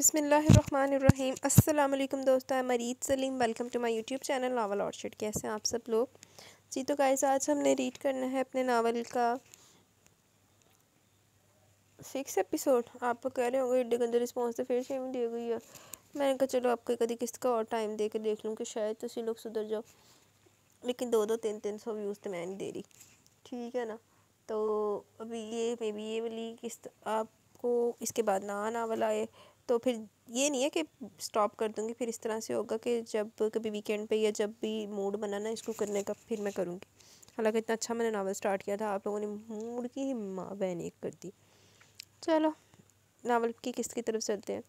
बिसमीम् अल्लाम दोस्तों मैं Mareed Saleem welcome to my YouTube channel novel orchid कैसे हैं आप सब लोग जी तो गाइज़ आज हमने रीड करना है अपने नावल का सिक्स एपिसोड आप तो कह रहे होंगे एड्डे गंदे रिस्पॉन्स तो फिर सेम दी गई है मैंने कहा चलो आपको कभी किस्त का और टाइम दे के देख लूँ कि शायद तुम लोग सुधर जाओ लेकिन दो दो तीन तीन सौ व्यूज़ तो मैं नहीं दे रही ठीक है ना तो अभी ये मे बी ये वाली किस्त आपको इसके बाद ना नावल आए तो फिर ये नहीं है कि स्टॉप कर दूँगी फिर इस तरह से होगा कि जब कभी वीकेंड पे या जब भी मूड बनाना इसको करने का फिर मैं करूँगी हालांकि इतना अच्छा मैंने नावल स्टार्ट किया था आप लोगों ने मूड की ही माँ बहन एक कर दी चलो नावल की किस्त की तरफ चलते हैं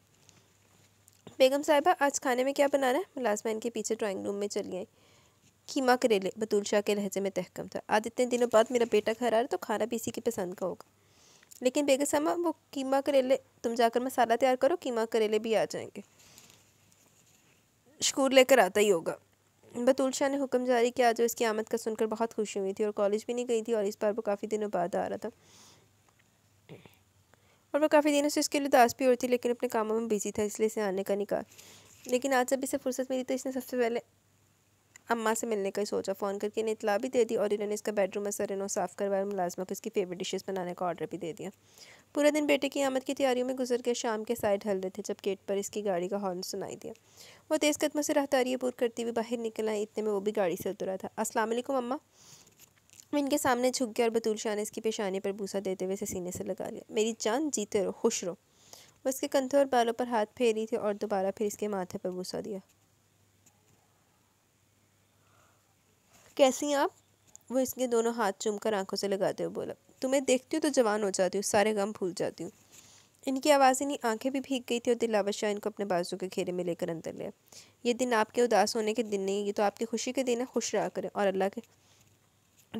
बेगम साहिबा आज खाने में क्या बनाना है मुलाजमान के पीछे ड्राॅइंग रूम में चली आई कीमा करेले बतूल शाह के लहजे में तहकम था आज इतने दिनों बाद मेरा बेटा घर आ रहा है तो खाना भी इसी की पसंद का होगा लेकिन बेगेसमा वो कीमा करेले तुम जाकर मसाला तैयार करो कीमा करेले भी आ जाएंगे शकूर लेकर आता ही होगा बतूल शाह ने हुक्म जारी किया जो इसकी आमद का सुनकर बहुत खुशी हुई थी और कॉलेज भी नहीं गई थी और इस बार वो काफ़ी दिनों बाद आ रहा था और वो काफ़ी दिनों से इसके लिए उदास भी हो रही थी लेकिन अपने कामों में बिजी था इसलिए इसे आने का निकाल लेकिन आज जब इसे फुर्सत मिली तो इसने सबसे पहले अम्मा से मिलने का ही सोचा फ़ोन करके इन्हें इतला भी दे दी और इन्होंने इसका बेडरूम में इन्हों साफ़ करवाया मुलाजमा को इसकी फेवरेट डिशेस बनाने का ऑर्डर भी दे दिया पूरे दिन बेटे की आमद की तैयारियों में गुजर के शाम के साइड हल रहे थे जब गेट पर इसकी गाड़ी का हॉर्न सुनाई दिया वो तेज़ कदमों से रहतारी पूर करती हुई बाहर निकल आई इतने में वो भी गाड़ी से उतरा था अस्सलाम अम्मा इनके सामने झुक गया और बतूल शाह ने इसकी पेशानी पर भूसा देते हुए इसे सीने से लगा लिया मेरी जान जीते रहो खुश रहो वो इसके कंधों और बालों पर हाथ फेरी थी और दोबारा फिर इसके माथे पर भूसा दिया कैसी आप वो इसके दोनों हाथ कर आंखों से लगाते हुए बोला तुम्हें देखती हूँ तो जवान हो जाती हूँ सारे गम भूल जाती हूँ इनकी आवाज़ इन्हीं आंखें भी भीग गई थी और दिलावर शाह इनको अपने बाजू के घेरे में लेकर अंदर लिया ये दिन आपके उदास होने के दिन नहीं ये तो आपकी खुशी के दिन है खुश रहा करें और अल्लाह के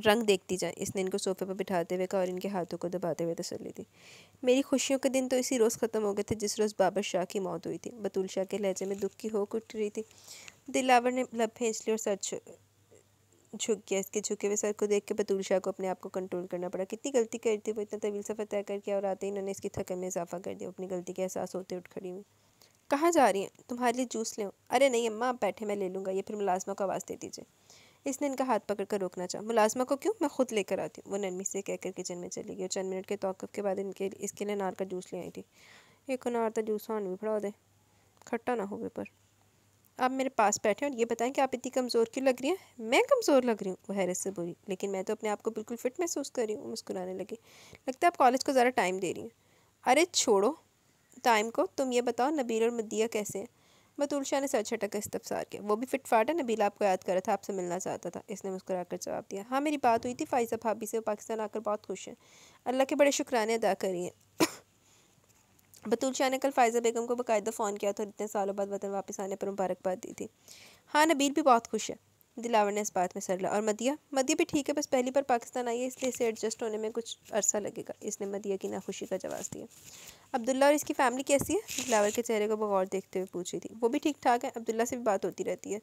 रंग देखती जाए इसने इनको सोफे पर बिठाते हुए कहा और इनके हाथों को दबाते हुए तसली दी मेरी खुशियों के दिन तो इसी रोज़ ख़त्म हो गए थे जिस रोज़ बाबर शाह की मौत हुई थी बतूल शाह के लहजे में दुख की होक उठ रही थी दिलावर ने लब भेज ली और सच झुक गया इसके झुके हुए सर को देख के बतूल शाह को अपने आप को कंट्रोल करना पड़ा कितनी गलती करती वो इतना तवील सफ़र तय करके और आते ही इन्होंने इसकी थकन में इजाफा कर दिया अपनी गलती के एहसास होते उठ खड़ी हुई कहाँ जा रही हैं तुम्हारे लिए जूस ले अरे नहीं अम्मा आप बैठे मैं ले लूँगा या फिर मुलाजमा को आवाज़ दे दीजिए इसने इनका हाथ पकड़ कर रोकना चाहा मुलाजमा को क्यों मैं खुद लेकर आती हूँ वो नरमी से कहकर किचन में चली गई और चंद मिनट के तोक़ के बाद इनके इसके लिए अनार का जूस ले आई थी एक अनार तो जूस आन भी फड़ा दे खट्टा ना हो पर आप मेरे पास बैठे हैं और ये बताएं कि आप इतनी कमज़ोर क्यों लग रही हैं मैं कमज़ोर लग रही हूँ वो हैरत से बोली लेकिन मैं तो अपने आप को बिल्कुल फिट महसूस कर रही हूँ मुस्कुराने लगी लगता है आप कॉलेज को ज़रा टाइम दे रही हैं अरे छोड़ो टाइम को तुम ये बताओ नबील और मदिया कैसे हैं बतुल शाह ने सर छटक का इस्तफसार किया वो भी फिट फाट है नबीला आपको याद कर रहा था आपसे मिलना चाहता था इसने मुस्कुरा कर जवाब दिया हाँ मेरी बात हुई थी फाइजा भाभी से वो पाकिस्तान आकर बहुत खुश हैं अल्लाह के बड़े शुक्राने अदा करिए बतुल शाह ने कल फायज़ा बेगम को बाकायदा फ़ोन किया था और इतने सालों बाद वतन वापस आने पर मुबारकबाद दी थी हाँ नबील भी बहुत खुश है दिलावर ने इस बात में सर ला और मदिया मदिया भी ठीक है बस पहली बार पाकिस्तान आई है इसलिए इसे एडजस्ट होने में कुछ अरसा लगेगा इसने मदिया की नाखुशी का जवाब दिया अब्दुल्ला और इसकी फैमिली कैसी है दिलावर के चेहरे को बगौर देखते हुए पूछी थी वो भी ठीक ठाक है अब्दुल्ला से भी बात होती रहती है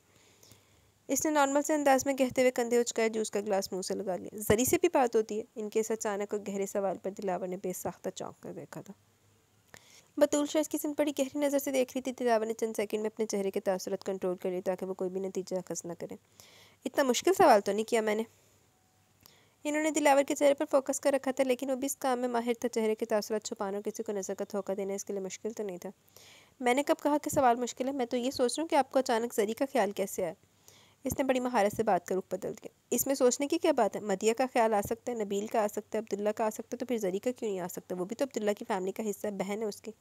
इसने नॉर्मल से अंदाज में कहते हुए कंधे उचकाए जूस का गिलास मुँह से लगा लिया जरी से भी बात होती है इनके इस अचानक और गहरे सवाल पर दिलावर ने बेसाख्ता चौंक कर देखा था बतूल शाह इसकी सिम बड़ी गहरी नज़र से देख रही थी दिलावर ने चंद सेकंड में अपने चेहरे के तसरत कंट्रोल कर लिया ताकि वो कोई भी नतीजा अखस ना करें इतना मुश्किल सवाल तो नहीं किया मैंने इन्होंने दिलावर के चेहरे पर फोकस कर रखा था लेकिन वो भी इस काम में माहिर था चेहरे के तासरत छुपाना और किसी को नज़र का धोखा देना इसके लिए मुश्किल तो नहीं था मैंने कब कहा कि सवाल मुश्किल है मैं तो ये सोच रहा हूँ कि आपको अचानक जरी का ख्याल कैसे आया इसने बड़ी महारत से बात का रुख बदल दिया इसमें सोचने की क्या बात है मदिया का ख्याल आ सकता है नबील का आ सकता है अब्दुल्ला का आ सकता है तो फिर जरी का क्यों नहीं आ सकता वो भी तो अब्दुल्ला की फैमिली का हिस्सा बहन है उसकी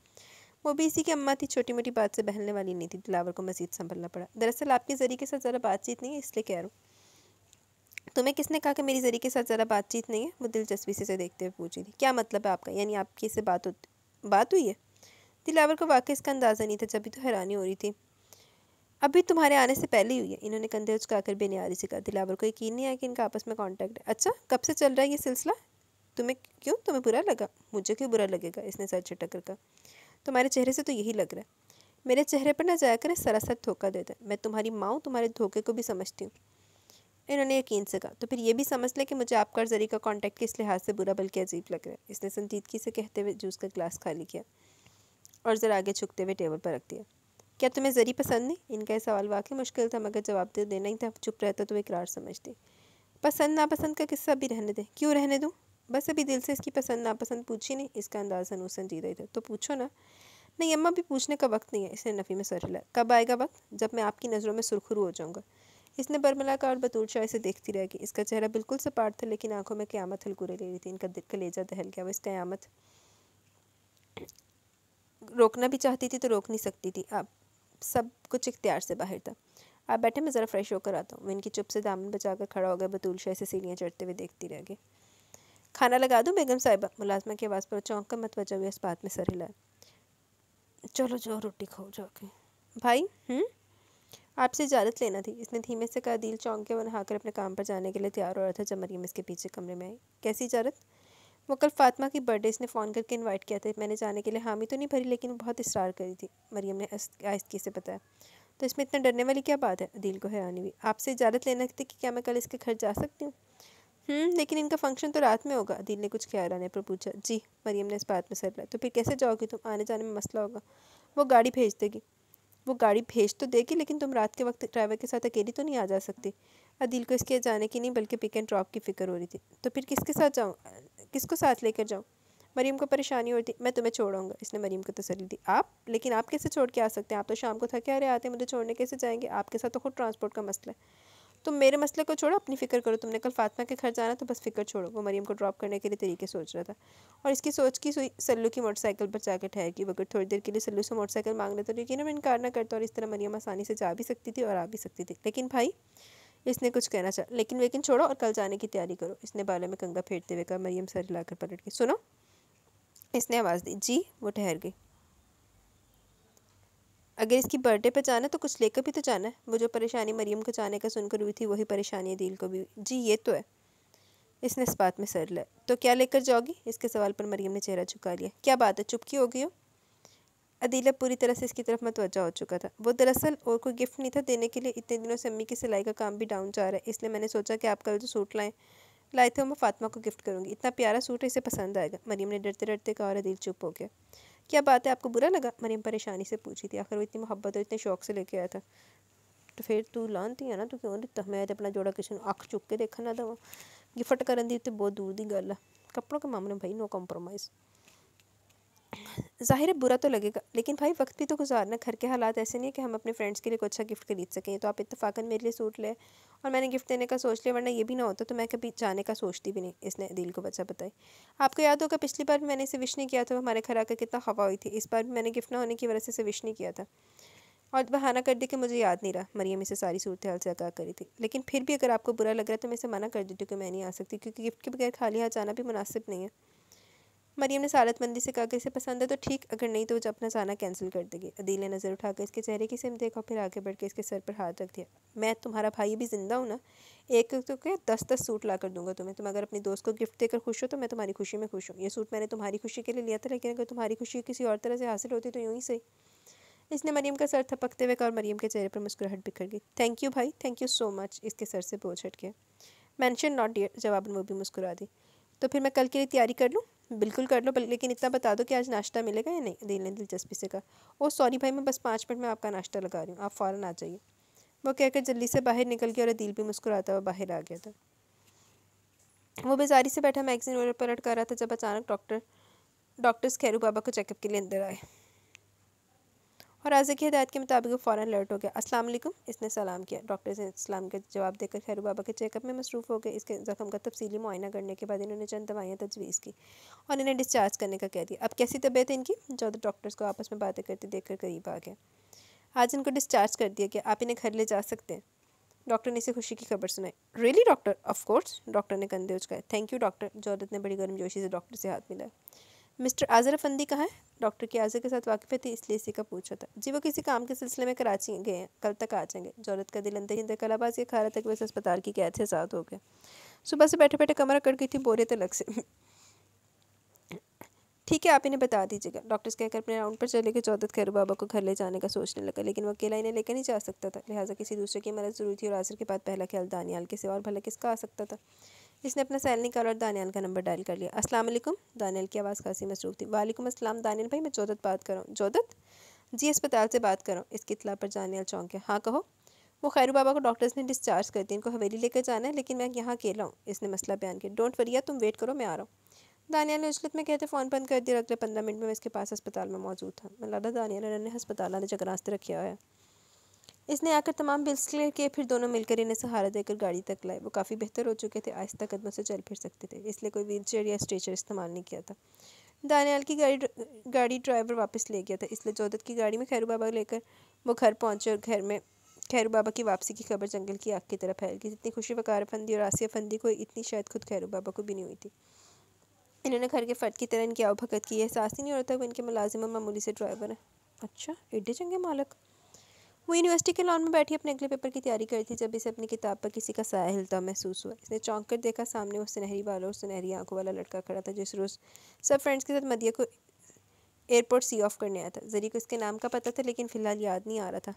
वो भी इसी की अम्मा थी छोटी मोटी बात से बहलने वाली नहीं थी दिलावर को मजीद संभलना पड़ा दरअसल आपकी जरी के साथ ज़रा बातचीत नहीं है इसलिए कह रहा हूँ तुम्हें किसने कहा कि मेरी जरी के साथ ज़रा बातचीत नहीं है वो दिलचस्पी से, से देखते हुए पूछी थी क्या मतलब है आपका यानी आपकी इससे बात हो बात हुई है दिलावर को वाकई इसका अंदाज़ा नहीं था जब भी तो हैरानी हो रही थी अभी तुम्हारे आने से पहले ही हुई है इन्होंने कंधे उचकाकर बेनियारी से कहा दिलावर को यकीन नहीं आया कि इनका आपस में कॉन्टैक्ट है अच्छा कब से चल रहा है ये सिलसिला तुम्हें क्यों तुम्हें बुरा लगा मुझे क्यों बुरा लगेगा इसने सर छटक कर कहा तुम्हारे चेहरे से तो यही लग रहा है मेरे चेहरे पर ना जाकर सरासर धोखा देता है मैं तुम्हारी माँ तुम्हारे धोखे को भी समझती हूँ इन्होंने यकीन से कहा तो फिर ये भी समझ लिया कि मुझे आपका और जरी का कॉन्टैक्ट किस लिहाज से बुरा बल्कि अजीब लग रहा है इसने संजीदगी से कहते हुए जूस का गिलास खाली किया और ज़रा आगे छुकते हुए टेबल पर रख दिया क्या तुम्हें जरी पसंद नहीं इनका यह सवाल वाकई मुश्किल था मगर जवाब दे तो देना ही था चुप रहता तो इकरार समझते पसंद नापसंद का किस्सा भी रहने दे क्यों रहने दूँ बस अभी दिल से इसकी पसंद नापसंद पूछी नहीं इसका अंदाज अनु संजीदा था तो पूछो ना नहीं अम्मा भी पूछने का वक्त नहीं है इसने नफ़ी में सर हिला कब आएगा वक्त जब मैं आपकी नज़रों में सुरखुरू हो जाऊँगा इसने बरमला का और बतूर शाह इसे देखती रह गई इसका चेहरा बिल्कुल सपाट था लेकिन आंखों में क्यामत हलकूरे ले रही थी इनका कलेजा दहल गया वो इस क्यामत रोकना भी चाहती थी तो रोक नहीं सकती थी अब सब कुछ इख्तियार से बाहर था आप बैठे मैं ज़रा फ्रेश होकर आता हूँ मैं इनकी चुप से दामन बचाकर खड़ा हो गया बतूल शाह से सीढ़ियाँ चढ़ते हुए देखती रह गई खाना लगा दूँ बेगम साहिबा मुलाजमा की आवाज़ पर चौंक कर बचा हुई इस बात में सर हिलाया चलो जाओ रोटी खाओ जाके भाई हम्म? आपसे इजाज़त लेना थी इसने धीमे से कहा दिल चौंक के वो नहाकर अपने काम पर जाने के लिए तैयार हो रहा था जब मरियम इसके पीछे कमरे में आई कैसी इजाज़त वो कल फातिमा की बर्थडे इसने फ़ोन करके इनवाइट किया था मैंने जाने के लिए हामी तो नहीं भरी लेकिन बहुत इसरार करी थी मरीम ने आहिस्तगी से बताया तो इसमें इतना डरने वाली क्या बात है अदील को हैरानी हुई आपसे इजाज़त लेना थी कि क्या मैं कल इसके घर जा सकती हूँ हम्म, लेकिन इनका फंक्शन तो रात में होगा अदील ने कुछ ख्याल आने पर पूछा जी मरीम ने इस बात में सर लाया तो फिर कैसे जाओगी तुम आने जाने में मसला होगा वो गाड़ी भेज देगी वो गाड़ी भेज तो देगी लेकिन तुम रात के वक्त ड्राइवर के साथ अकेली तो नहीं आ जा सकती अदिल को इसके जाने की नहीं बल्कि पिक एंड ड्रॉप की फ़िक्र हो रही थी तो फिर किसके साथ जाऊँ किसको साथ लेकर जाऊँ मरीम को परेशानी होती मैं तुम्हें छोड़ूंगा इसने मरीम को तसली दी आप लेकिन आप कैसे छोड़ के आ सकते हैं आप तो शाम को थके रहे आते हैं मुझे छोड़ने कैसे जाएंगे आपके साथ तो खुद ट्रांसपोर्ट का मसला है तुम मेरे मसले को छोड़ो अपनी फिक्र करो तुमने कल फातिमा के घर जाना तो बस फिक्र छोड़ो वो मरीम को ड्रॉप करने के लिए तरीके सोच रहा था और इसकी सोच की सुई सल्लू की मोटरसाइकिल पर जाकर ठहर गई वगैरह थोड़ी देर के लिए सल्लू से मोटरसाइकिल मांगने तो यकीन में इनकार ना करता और इस तरह मरीम आसानी से जा भी सकती थी और आ भी सकती थी लेकिन भाई इसने कुछ कहना चाहा लेकिन वेकिन छोड़ो और कल जाने की तैयारी करो इसने बालों में कंगा फेरते हुए कहा मरियम सर हिलाकर पलट के सुनो इसने आवाज़ दी जी वो ठहर गई अगर इसकी बर्थडे पर जाना तो कुछ लेकर भी तो जाना है वो जो परेशानी मरियम को जाने का सुनकर हुई थी वही परेशानी दिल को भी जी ये तो है इसने इस बात में सर लाया तो क्या लेकर जाओगी इसके सवाल पर मरियम ने चेहरा झुका लिया क्या बात है चुपकी हो गई हो अदीला पूरी तरह से इसकी तरफ मतवजा हो चुका था वो दरअसल और कोई गिफ्ट नहीं था देने के लिए इतने दिनों से अम्मी की सिलाई का काम भी डाउन जा रहा है इसलिए मैंने सोचा कि आप कल जो सूट लाएँ लाए थे वो मैं फातिमा को गिफ्ट करूँगी इतना प्यारा सूट है इसे पसंद आएगा मरीम ने डरते डरते कहा और अदील चुप हो गया क्या बात है आपको बुरा लगा मरीम परेशानी से पूछी थी आखिर वो इतनी मोहब्बत और इतने शौक से लेके आया था तो फिर तू लानती है ना तू क्यों दिता मैं तो अपना जोड़ा किसी को अख चुक के देखना था गिफ्ट करने की तो बहुत दूर की गल है कपड़ों के मामले में भाई नो कॉम्प्रोमाइज़ ज़ाहिर है बुरा तो लगेगा लेकिन भाई वक्त भी तो गुजारना घर के हालात ऐसे नहीं है कि हम अपने फ्रेंड्स के लिए कोई अच्छा गिफ्ट खरीद सकें तो आप इतफाक़न मेरे लिए सूट ले और मैंने गिफ्ट देने का सोच लिया वरना ये भी ना होता तो मैं कभी जाने का सोचती भी नहीं इसने दिल को बचा बताई आपको याद होगा पिछली बार भी मैंने इसे विश नहीं किया था हमारे घर आकर कितना हवा हुई थी इस बार भी मैंने गिफ्ट ना होने की वजह से इसे विश नहीं किया था और बहाना कर दी कि मुझे याद नहीं रहा मरियम इसे सारी सूरत हाल से आगा करी थी लेकिन फिर भी अगर आपको बुरा लग रहा है तो मैं इसे मना कर देती हूँ कि मैं नहीं आ सकती क्योंकि गिफ्ट के बगैर खाली हाथ जाना भी मुनासिब नहीं है मरीम ने सालत मंदी से कहा कि इसे पसंद है तो ठीक अगर नहीं तो वो अपना जाना कैंसिल कर देगी अदील ने नज़र उठाकर इसके चेहरे की सिम देखा फिर आगे बढ़ के इसके सर पर हाथ रख दिया मैं तुम्हारा भाई भी ज़िंदा हूँ ना एक तो के दस दस सूट ला कर दूंगा तुम्हें तुम अगर अपनी दोस्त को गिफ्ट देकर खुश हो तो मैं तुम्हारी खुशी में खुश हूँ ये सूट मैंने तुम्हारी खुशी के लिए लिया था लेकिन अगर तुम्हारी खुशी किसी और तरह से हासिल होती तो यूँ ही सही इसने मरीम का सर थपकते हुए कहा और मरीम के चेहरे पर मुस्कुराहट बिखर गई थैंक यू भाई थैंक यू सो मच इसके सर से बोझ हट गया मैंशन नॉट डियर जवाब वो भी मुस्कुरा दी तो फिर मैं कल के लिए तैयारी कर लूँ बिल्कुल कर लो लेकिन इतना बता दो कि आज नाश्ता मिलेगा या नहीं दिल ने दिलचस्पी से कहा ओ सॉरी भाई मैं बस पाँच मिनट में आपका नाश्ता लगा रही हूँ आप फ़ौरन आ जाइए वो कहकर जल्दी से बाहर निकल गया और दिल भी मुस्कुराता हुआ बाहर आ गया था वो बेजारी से बैठा मैगजीन और पलट कर रहा था जब अचानक डॉक्टर डॉक्टर्स खैरू बाबा को चेकअप के लिए अंदर आए और आज़ा की हदायत के मुताबिक फ़ौर अलर्ट हो गया असलम इसने सलाम किया डॉक्टर ने इस्लाम का जवाब देकर खैरू बाबा के चेकअप में मसरूफ़ हो गए इसके ज़ख्म का तफसली मुआयना करने के बाद इन्होंने चंद दवाइयाँ तजवीज़ की और इन्हें डिस्चार्ज करने का कह दिया अब कैसी तबीयत है इनकी जो डॉक्टर्स तो को आपस में बातें करते देखकर करीब आ गया आज इनको डिस्चार्ज कर दिया गया आप इन्हें घर ले जा सकते हैं डॉक्टर ने इसे खुशी की खबर सुनाई really doctor of course doctor ने कंधे उचकाए थैंक यू डॉक्टर जोदत ने बड़ी गर्मजोशी से डॉक्टर से हाथ मिलाया मिस्टर आज़र अफंदी कहाँ है डॉक्टर के आज़र के साथ वाकिफ थे तो इसलिए इसी का पूछा था जी वो किसी काम के सिलसिले में कराची गए हैं कल तक आ जाएंगे जौरत का दिल अंदर ही कलाबाज के खा रहा था कि वैसे अस्पताल की कैद से आज़ाद हो गए सुबह से बैठे बैठे कमरा कट गई थी तो लग से ठीक है आप इन्हें बता दीजिएगा डॉक्टर्स कहकर अपने राउंड पर चले गए जौदत खैरू बाबा को घर ले जाने का सोचने लगा लेकिन वो अकेला इन्हें लेकर नहीं जा सकता था लिहाजा किसी दूसरे की मदद जरूरी थी और आजर के बाद पहला ख्याल दानियाल के सिवा और भला किसका आ सकता था इसने अपना सैल निकाला और दानियाल का नंबर डायल कर लिया अस्सलाम वालेकुम दानियाल की आवाज़ खासी मसरूफ़ थी वालेकुम अस्सलाम दानियाल भाई मैं जोदत बात कर रहा हूँ जोदत जी अस्पताल से बात कर रहा हूँ इसकी इतला पर जानियाल चौंक है हाँ कहो वो खैरू बाबा को डॉक्टर्स ने डिस्चार्ज कर दिया इनको हवेली लेकर जाना है लेकिन मैं यहाँ अकेला हूँ इसने मसला बयान किया डोंट वरी तुम वेट करो मैं आ रहा हूँ दानियाल ने उजलत में कहते फ़ोन बंद कर दिया अगले पंद्रह मिनट में मैं इसके पास अस्पताल में मौजूद था मैं लादा दानियाल ने जगह ने रखे हुआ है इसने आकर तमाम बिल्स क्लियर किए फिर दोनों मिलकर इन्हें सहारा देकर गाड़ी तक लाए वो काफ़ी बेहतर हो चुके थे आहिस्ता कदमों से चल फिर सकते थे इसलिए कोई व्हील चेयर या स्ट्रेचर इस्तेमाल नहीं किया था दानियाल की गाड़ी गाड़ी ड्राइवर वापस ले गया था इसलिए जोदत की गाड़ी में खैरू बाबा लेकर वो घर पहुँचे और घर में खैरू बाबा की वापसी की खबर जंगल की आग की तरफ फैल गई जितनी खुशी वकार फंदी और आसिया फंदी को इतनी शायद खुद खैरू बाबा को भी नहीं हुई थी इन्होंने घर के फर्द की तरह इनकी आवभगत की एहसास ही नहीं होता वो इनके मुलाजिम और मामूली से ड्राइवर हैं अच्छा एडे चंगे मालक वो यूनिवर्सिटी के लॉन में बैठी अपने अगले पेपर की तैयारी कर रही थी जब इसे अपनी किताब पर किसी का साया हिलता महसूस हुआ इसने चौंक कर देखा सामने वो सुनहरी बालों और सुनहरी आंखों वाला लड़का खड़ा था जिस रोज़ सब फ्रेंड्स के साथ मदिया को एयरपोर्ट सी ऑफ करने आया था जरी को इसके नाम का पता था लेकिन फ़िलहाल याद नहीं आ रहा था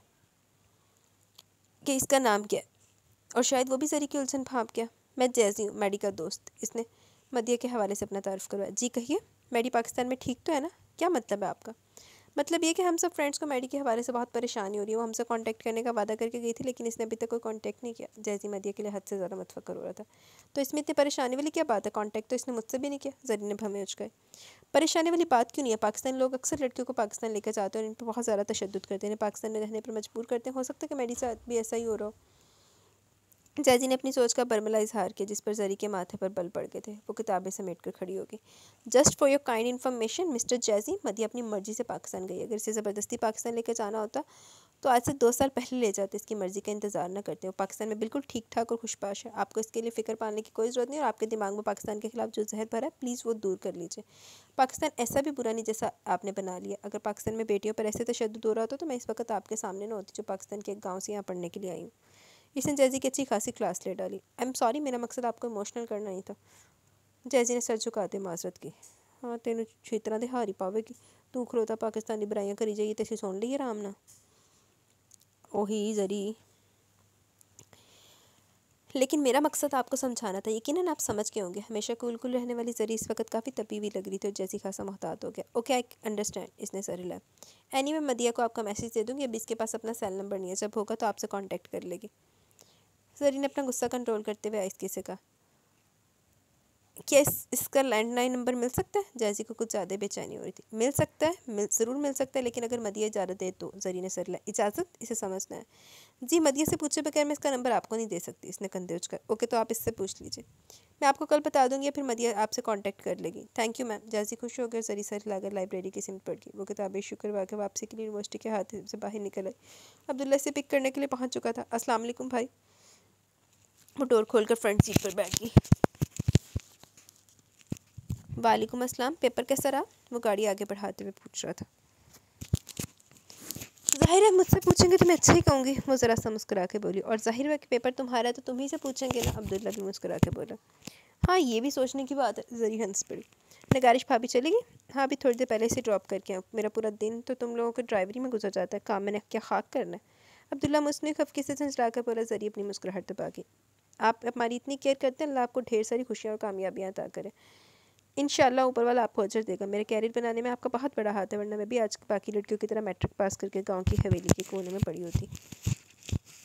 कि इसका नाम क्या है और शायद वो भी जरी की उलझन भाप गया मैं जैजी हूँ मैडी का दोस्त इसने मदिया के हवाले से अपना तारफ़ करवाया जी कहिए मैडी पाकिस्तान में ठीक तो है ना क्या मतलब है आपका मतलब ये कि हम सब फ्रेंड्स को मैडी के हवाले से बहुत परेशानी हो रही है वो हमसे कांटेक्ट करने का वादा करके गई थी लेकिन इसने अभी तक कोई कांटेक्ट नहीं किया जैसी मदिया के लिए हद से ज़्यादा मतफ़र हो रहा था तो इसमें इतनी परेशानी वाली क्या बात है कांटेक्ट तो इसने मुझसे भी नहीं किया जरिए ने भमे उच गए परेशानी वाली बात क्यों नहीं है पाकिस्तान लोग अक्सर लड़कियों को पाकिस्तान लेकर जाते हैं और इन पर बहुत ज़्यादा तशद करते हैं पाकिस्तान में रहने पर मजबूर करते हैं हो सकता है कि मेरे साथ भी ऐसा ही हो रहा हो जैजी ने अपनी सोच का बर्मला इजहार किया जिस पर जरी के माथे पर बल पड़ गए थे वो किताबें समेट कर खड़ी हो गई just for your kind information mister जैजी मदी अपनी मर्जी से पाकिस्तान गई अगर इसे ज़बरदस्ती पाकिस्तान लेकर जाना होता तो आज से दो साल पहले ले जाते इसकी मर्ज़ी का इंतज़ार ना करते वो पाकिस्तान में बिल्कुल ठीक ठाक और खुशपाश है आपको इसके लिए फिक्र पाने की कोई ज़रूरत नहीं और आपके दिमाग में पाकिस्तान के खिलाफ जो जहर भरा है प्लीज़ वो दूर कर लीजिए पाकिस्तान ऐसा भी बुरा नहीं जैसा आपने बना लिया अगर पाकिस्तान में बेटियों पर ऐसे तशद हो रहा होता तो मैं इस वक्त आपके सामने ना होती जो पाकिस्तान के एक गाँव से यहाँ पढ़ने के लिए आई हूँ इसने जैजी की अच्छी खासी क्लास ले डाली आई एम सॉरी मेरा मकसद आपको इमोशनल करना ही था जैजी ने सर झुकाते माजरत की ਹਾਂ ਤੈਨੂੰ तरह ਦੇ ही ਪਾਵੇਗੀ ਤੂੰ तू ਪਾਕਿਸਤਾਨੀ पाकिस्तानी ਕਰੀ करी जाइए तो सुन ली आराम ਨਾਲ ਉਹੀ जरी लेकिन मेरा मकसद आपको समझाना था यकीन आप समझ के होंगे हमेशा कूल कुल रहने वाली जरी इस वक्त काफ़ी तपी हुई लग रही थी और जैसी खासा मोहतात हो गया ओके आई अंडरस्टैंड इसने सर हिलाया एनी मैं मदिया को आपका मैसेज दे दूँगी अभी इसके पास अपना सेल नंबर नहीं है जब होगा तो आपसे कॉन्टैक्ट कर लेगी जरी ने अपना गुस्सा कंट्रोल करते हुए आइस से कहा क्या इस, इसका लैंडलाइन नंबर मिल सकता है जायजी को कुछ ज़्यादा बेचैनी हो रही थी मिल सकता है मिल ज़रूर मिल सकता है लेकिन अगर मदिया इजाज़त दे तो जरी ने सर ला इजाज़त इसे समझना है जी मदिया से पूछे बगैर मैं इसका नंबर आपको नहीं दे सकती इसने कंधे उछकर ओके तो आप इससे पूछ लीजिए मैं आपको कल बता दूंगी या फिर मदिया आपसे कॉन्टैक्ट कर लेगी थैंक यू मैम जायजी खुश होकर जरी सर लाकर लाइब्रेरी की सिमत पड़ गई वो किताबें शुक्रवार के वापसी के लिए यूनिवर्सिटी के हाथ से बाहर निकल आई अब्दुल्ला से पिक करने के लिए पहुँच चुका था असलम भाई वो डोर खोल कर फ्रंट सीट पर बैठ गई वालेकुम अस्सलाम पेपर कैसा रहा वो गाड़ी आगे बढ़ाते हुए पूछ रहा था जाहिर है मुझसे पूछेंगे तो मैं अच्छा ही कहूँगी वो ज़रा सा मुस्कुरा के बोली और जाहिर है कि पेपर तुम्हारा है तो तुम ही से पूछेंगे ना अब्दुल्ला भी मुस्कुरा के बोला हाँ ये भी सोचने की बात है जरी हंस पड़ी नगारिश भाभी चली गई हाँ अभी थोड़ी देर पहले से ड्रॉप करके आऊँ मेरा पूरा दिन तो तुम लोगों के ड्राइवरी में गुजर जाता है काम मैंने क्या खाक करना है अब्दुल्ला मुस्ने खफके से झंझला कर बोला जरी अपनी मुस्कुराहट दबा गई आप हमारी इतनी केयर करते हैं अल्लाह आपको ढेर सारी खुशियाँ और कामयाबियाँ अदा करें इन शाला ऊपर वाला आपको अजर देगा मेरे कैरियर बनाने में आपका बहुत बड़ा हाथ है वरना मैं भी आज बाकी लड़कियों की तरह मैट्रिक पास करके गाँव की हवेली के कोने में पड़ी होती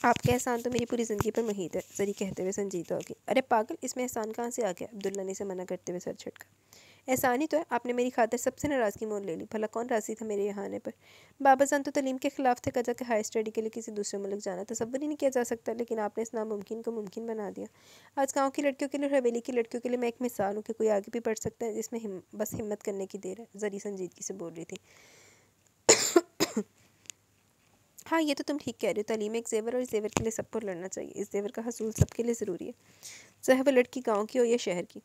आपके एहसान तो मेरी पूरी ज़िंदगी पर मुहित है जरी कहते हुए संजीदा गई अरे पागल इसमें एहसान कहाँ से आ गया अब्दुल्ला ने इसे मना करते हुए सर छटका एहसान ही तो है आपने मेरी खातिर सबसे नाराज़गी मोल ले ली भला कौन राजी था मेरे यहाँ आने पर बाबा जान तो तलीम के ख़िलाफ़ थे कजा के हायर स्टडी के लिए किसी दूसरे मुल्क जाना तस्वर ही नहीं किया जा सकता लेकिन आपने इस नामुमकिन को मुमकिन बना दिया आज गाँव की लड़कियों के लिए हवेली की लड़कियों के लिए मैं एक मिसाल हूँ कि कोई आगे भी बढ़ सकता है जिसमें हिम, बस हिम्मत करने की देर है जरी संजीदगी से बोल रही थी हाँ ये तो तुम ठीक कह रहे हो तलीम एक जेवर और जेवर के लिए पर लड़ना चाहिए इस जेवर का हसूल सबके लिए ज़रूरी है चाहे वह लड़की गाँव की हो या शहर की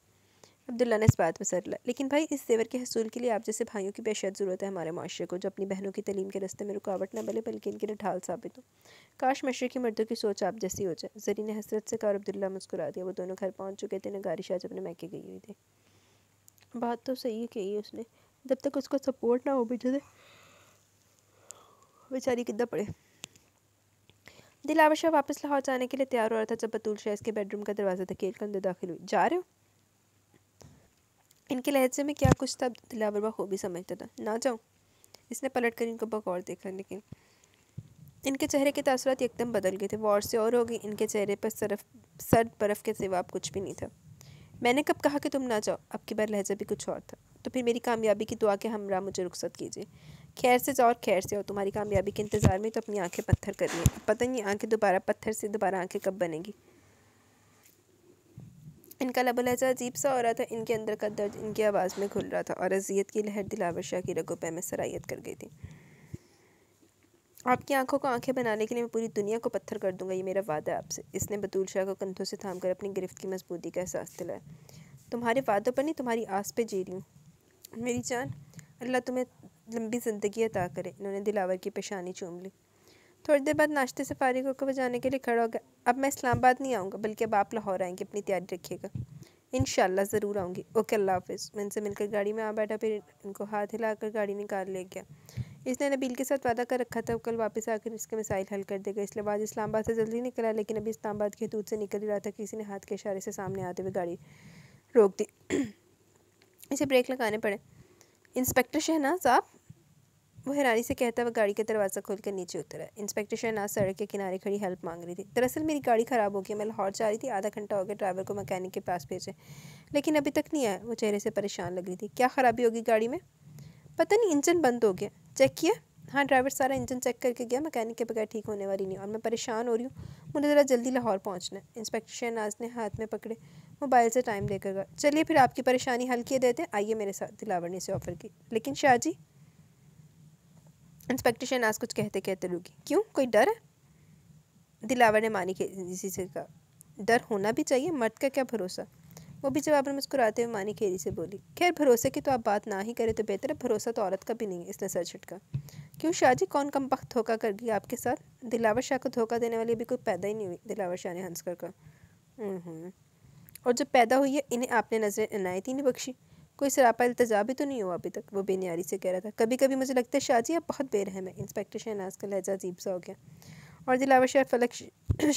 अब्दुल्ला ने इस बात में सर ला लेकिन भाई इस जेवर के हसूल के लिए आप जैसे भाइयों की बेशद ज़रूरत है हमारे माशरे को जो अपनी बहनों की तलीम के रस्ते में रुकावट ना बने बल्कि इनके लिए ढाल साबित हो काश की मर्दों की सोच आप जैसी हो जाए जरी ने हसरत से कहा अब्दुल्ला मुस्कुरा दिया वो दोनों घर पहुँच चुके थे नगारी गारिश आज अपने मैके गई हुई थी बात तो सही कही उसने जब तक उसको सपोर्ट ना हो भी जो तो बेचारी कितना पड़े दिलावर शाह वापस लाहौर जाने के लिए तैयार हो रहा था जब बतूल शाह इसके बेडरूम का दरवाज़ा धकेल कर अंदर दाखिल हुई जा रहे हो इनके लहजे में क्या कुछ था दिलावर बा खूबी समझता था ना जाऊँ इसने पलट कर इनको बकौर देखा लेकिन इनके चेहरे के तसर एकदम बदल गए थे वॉर से और हो गई इनके चेहरे पर सरफ सर्द बर्फ़ के सिवा कुछ भी नहीं था मैंने कब कहा कि तुम ना जाओ अब की बार लहजा भी कुछ और था तो फिर मेरी कामयाबी की दुआ के हमरा मुझे रुख्सत कीजिए खैर से जाओ खैर से हो तुम्हारी कामयाबी के इंतज़ार में तो अपनी आंखें पत्थर कर पता नहीं आंखें दोबारा पत्थर से दोबारा आंखें कब बनेगी इनका लबलहजा अजीब सा हो रहा था इनके अंदर का दर्द इनकी आवाज़ में घुल रहा था और अजियत की लहर दिलावर शाह की रगोपे में सराहियत कर गई थी आपकी आंखों को आंखें बनाने के लिए मैं पूरी दुनिया को पत्थर कर दूंगा ये मेरा वादा है आपसे इसने बतूल शाह को कंधों से थाम कर अपनी गिरफ्त की मजबूती का एहसास दिलाया तुम्हारे वादों पर नहीं तुम्हारी आस पे जी रही हूँ मेरी जान अल्लाह तुम्हें लंबी ज़िंदगी अदा करे इन्होंने दिलावर की पेशानी चूम ली थोड़ी देर बाद नाश्ते से फारिग होकर वह जाने के लिए खड़ा हो गया अब मैं इस्लामाबाद नहीं आऊँगा बल्कि अब आप लाहौर आएंगे अपनी तैयारी रखिएगा इन ज़रूर आऊँगी ओके अल्लाह हाफिज़ मैं इनसे मिलकर गाड़ी में आ बैठा फिर इनको हाथ हिलाकर गाड़ी निकाल ले गया इसने नबील के साथ वादा कर रखा था कल वापस आकर इसके मसाइल हल कर देगा इसलिए बाद इस्लामाबाद से जल्दी निकला लेकिन अभी इस्लामाबाद के दूध से निकल रहा था किसी ने हाथ के इशारे से सामने आते हुए गाड़ी रोक दी इसे ब्रेक लगाने पड़े इंस्पेक्टर शहनाज आप वो हैरानी से कहता हुआ गाड़ी का दरवाज़ा खोल कर नीचे उतरा इंस्पेक्टर शहनाज सड़क के किनारे खड़ी हेल्प मांग रही थी दरअसल मेरी गाड़ी ख़राब हो गई मैं लाहौर जा रही थी आधा घंटा हो गया ड्राइवर को मैकेनिक के पास भेजे लेकिन अभी तक नहीं आया वो चेहरे से परेशान लग रही थी क्या ख़राबी होगी गाड़ी में पता नहीं इंजन बंद हो गया चेक किया हाँ ड्राइवर सारा इंजन चेक करके गया मैकेनिक के बगैर ठीक होने वाली नहीं और मैं परेशान हो रही हूँ मुझे ज़रा जल्दी लाहौर पहुँचना है इंस्पेक्टर शहनाज ने हाथ में पकड़े मोबाइल से टाइम देकर चलिए फिर आपकी परेशानी हल किए देते हैं आइए मेरे साथ दिलावर ने से ऑफ़र की लेकिन शाहजी इंस्पेक्टर शहनाज कुछ कहते कहते रुकी क्यों कोई डर है दिलावर ने मानी के इसी से कहा डर होना भी चाहिए मर्द का क्या भरोसा वो भी जवाब में मुस्कुराते हुए मानी खेरी से बोली खैर भरोसे की तो आप बात ना ही करें तो बेहतर है भरोसा तो औरत का भी नहीं है इसने सर छिटका क्यों शाह जी कौन कम वक्त धोखा कर गई आपके साथ दिलावर शाह को धोखा देने वाली अभी कोई पैदा ही नहीं हुई दिलावर शाह ने हंसकर कहा हम्म, हम्म, हम्म, और जब पैदा हुई है इन्हें आपने नजर इनायत ही नहीं बख्शी कोई सरापा इल्तजा भी तो नहीं हुआ अभी तक वो बेनियारी से कह रहा था कभी कभी मुझे लगता है शाहजी आप बहुत बेरहम है इंस्पेक्टर शहनाज का लहजा अजीब सा हो गया और दिलावर शाह फलक